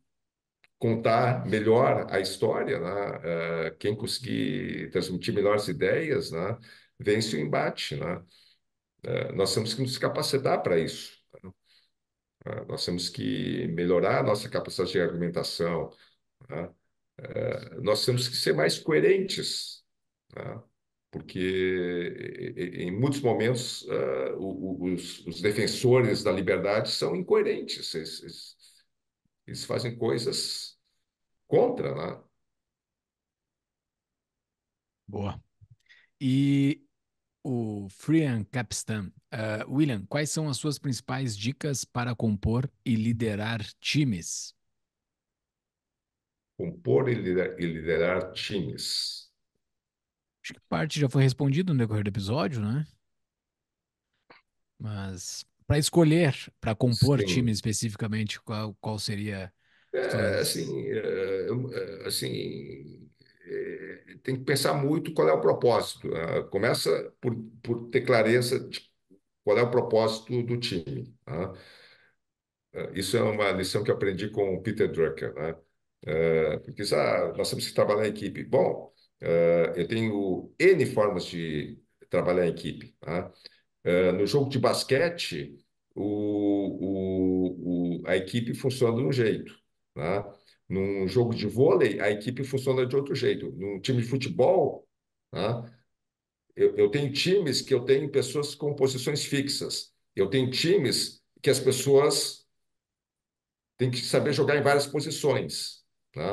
contar melhor a história, né, é, quem conseguir transmitir melhores ideias, né, vence o embate. Né? É, nós temos que nos capacitar para isso. Né? É, nós temos que melhorar a nossa capacidade de argumentação. Né? É, nós temos que ser mais coerentes, né? porque em muitos momentos os, defensores da liberdade são incoerentes. Eles, eles fazem coisas contra, né? Boa. E o Frian Capstan. Uh, William, quais são as suas principais dicas para compor e liderar times? Compor e liderar, e liderar times. Acho que parte já foi respondida no decorrer do episódio, né? Mas para escolher, para compor Sim. time especificamente, qual, qual seria? É, assim, eh, eh, assim, tem que pensar muito qual é o propósito. Ah, começa por, por ter clareza de qual é o propósito do time. Tá? Ah, isso é uma lição que aprendi com o Peter Drucker. Né? porque ah, ah, nós temos que trabalhar em equipe. Bom, eu tenho N formas de trabalhar em equipe. Tá? no jogo de basquete, o, o, o, a equipe funciona de um jeito. Tá? Num jogo de vôlei, a equipe funciona de outro jeito. Num time de futebol, né? eu, eu tenho times que eu tenho pessoas com posições fixas. Eu tenho times que as pessoas têm que saber jogar em várias posições. Né?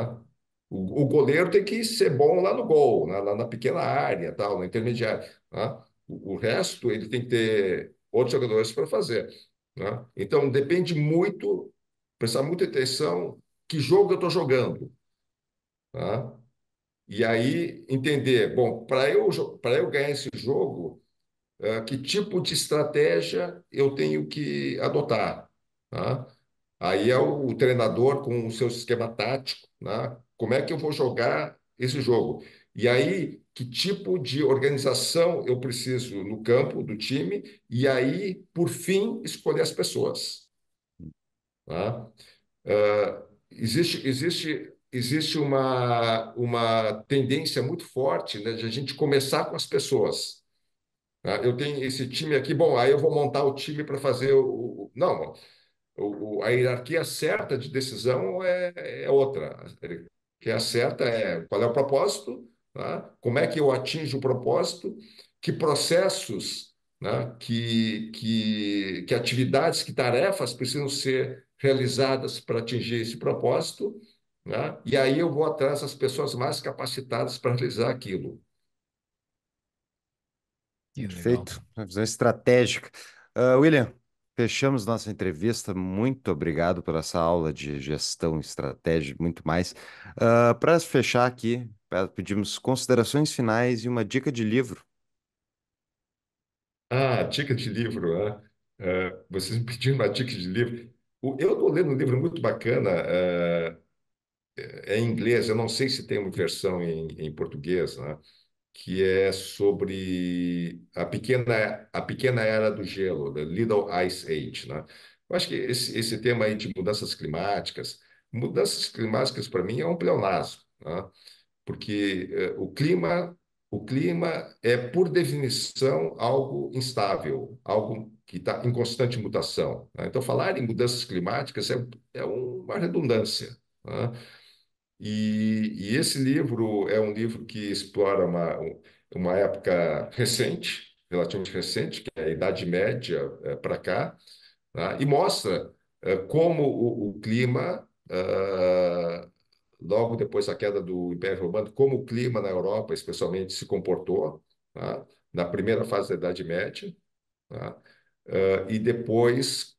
O, o goleiro tem que ser bom lá no gol, né? lá na pequena área, tal, na intermediária. Né? O, o resto, ele tem que ter outros jogadores para fazer. Né? Então, depende muito, prestar muita atenção que jogo eu estou jogando. Tá? E aí entender, bom, para eu, eu ganhar esse jogo, uh, que tipo de estratégia eu tenho que adotar? Tá? Aí é o, o, treinador com o seu esquema tático, né? como é que eu vou jogar esse jogo? E aí, que tipo de organização eu preciso no campo do time? E aí, por fim, escolher as pessoas. Tá? Uh, existe, existe, existe uma, uma tendência muito forte né, de a gente começar com as pessoas. Né? Eu tenho esse time aqui, bom, aí eu vou montar o time para fazer o, o. Não, o, a hierarquia certa de decisão é, é outra. Que é certa é qual é o propósito, né? como é que eu atinjo o propósito, que processos, né? que, que, que atividades, que tarefas precisam ser realizadas para atingir esse propósito, né? e aí eu vou atrás das pessoas mais capacitadas para realizar aquilo. Perfeito, uma visão estratégica. Uh, William, fechamos nossa entrevista. Muito obrigado por essa aula de gestão, estratégica, e muito mais. Uh, ah, para fechar aqui, pedimos considerações finais e uma dica de livro. Ah, dica de livro. Né? Ah. Uh, vocês me pediram uma dica de livro eu estou lendo um livro muito bacana, é, é, em inglês, eu não sei se tem uma versão em, em português, né? que é sobre a pequena, a pequena era do gelo, the Little Ice Age. Né? Eu acho que esse, esse tema aí de mudanças climáticas, mudanças climáticas para mim é um pleonasmo, né? porque eh, o clima o clima é por definição algo instável, algo que está em constante mutação. Né? Então, falar em mudanças climáticas é, é uma redundância. Né? E, e, esse livro é um livro que explora uma, uma época recente, relativamente recente, que é a Idade Média é, para cá, né? e mostra é, como o, o clima, é, logo depois da queda do Império Romano, como o clima na Europa, especialmente, se comportou né? na primeira fase da Idade Média. Né? Uh, e depois,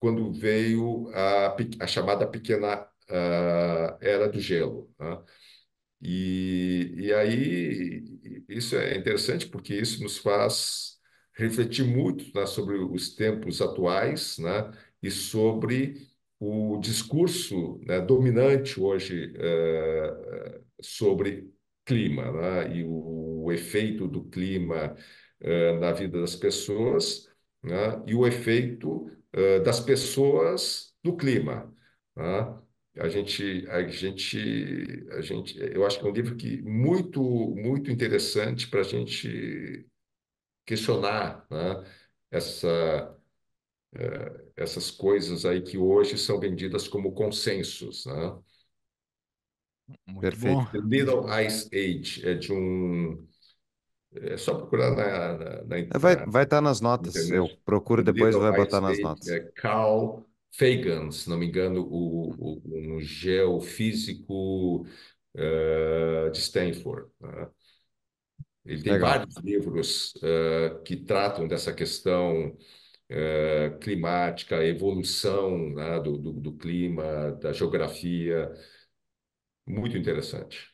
quando veio a, a chamada pequena uh, era do gelo. Né? E, e aí, isso é interessante porque isso nos faz refletir muito né, sobre os tempos atuais né, e sobre o discurso né, dominante hoje uh, sobre clima né, e o, o efeito do clima uh, na vida das pessoas né, e o efeito uh, das pessoas no clima. Né? A gente, a gente, a gente, eu acho que é um livro que muito, muito interessante para a gente questionar né, essa, uh, essas coisas aí que hoje são vendidas como consensos. Né? Muito Perfeito. Bom. Little Ice Age é de um é só procurar na, na, na é, internet. Vai, vai tá estar nas notas. Internet. Eu procuro depois, vai botar nas notas. É Carl Fagan, se não me engano, o, o, um geofísico uh, de Stanford. Né? Ele tem Legal. vários livros uh, que tratam dessa questão uh, climática, evolução né, do, do, do clima, da geografia. Muito interessante.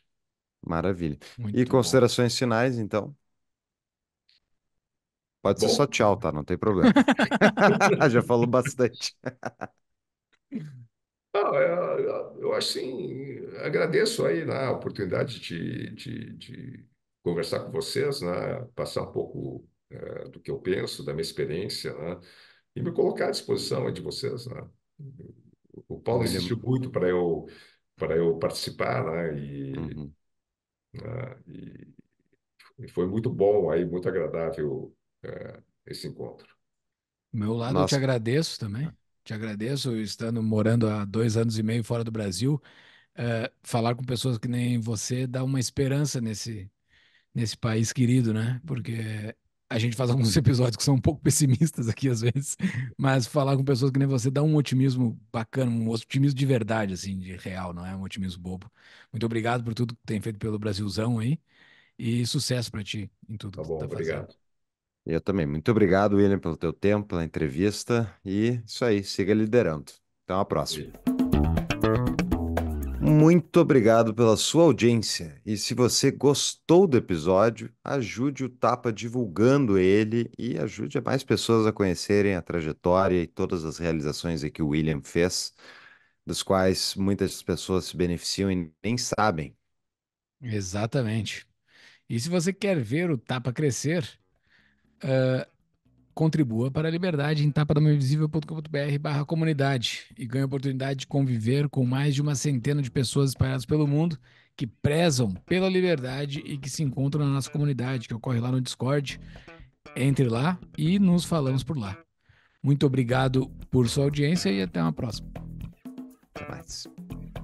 Maravilha. Muito e considerações bom. finais, então? Pode Bom. ser só tchau, tá? Não tem problema. Já falou bastante. Não, é, é, eu, eu assim, agradeço aí né, a oportunidade de, de, de, conversar com vocês, né, passar um pouco é, do que eu penso, da minha experiência, né, e me colocar à disposição de vocês. Né. O Paulo insistiu muito para eu para eu participar, né, e, uhum. né, e, e foi muito bom aí, muito agradável é, esse encontro. Meu lado, Nossa. eu te agradeço também. Ah. Te agradeço, estando morando há dois anos e meio fora do Brasil, é, falar com pessoas que nem você dá uma esperança nesse, nesse país querido, né? Porque a gente faz alguns episódios que são um pouco pessimistas aqui às vezes, mas falar com pessoas que nem você dá um otimismo bacana, um otimismo de verdade, assim, de real, não é um otimismo bobo. Muito obrigado por tudo que tem feito pelo Brasilzão aí e sucesso para ti em tudo tá bom, que tu tá obrigado. fazendo. Eu também. Muito obrigado, William, pelo teu tempo, pela entrevista. E isso aí, siga liderando. Até uma próxima. Muito obrigado pela sua audiência. E se você gostou do episódio, ajude o Tapa divulgando ele e ajude mais pessoas a conhecerem a trajetória e todas as realizações que o William fez, das quais muitas pessoas se beneficiam e nem sabem. Exatamente. E se você quer ver o Tapa crescer, Uh, contribua para a liberdade em tapadamainvisível.com.br barra comunidade e ganhe a oportunidade de conviver com mais de uma centena de pessoas espalhadas pelo mundo que prezam pela liberdade e que se encontram na nossa comunidade, que ocorre lá no Discord. Entre lá e nos falamos por lá. Muito obrigado por sua audiência e até uma próxima. Até mais.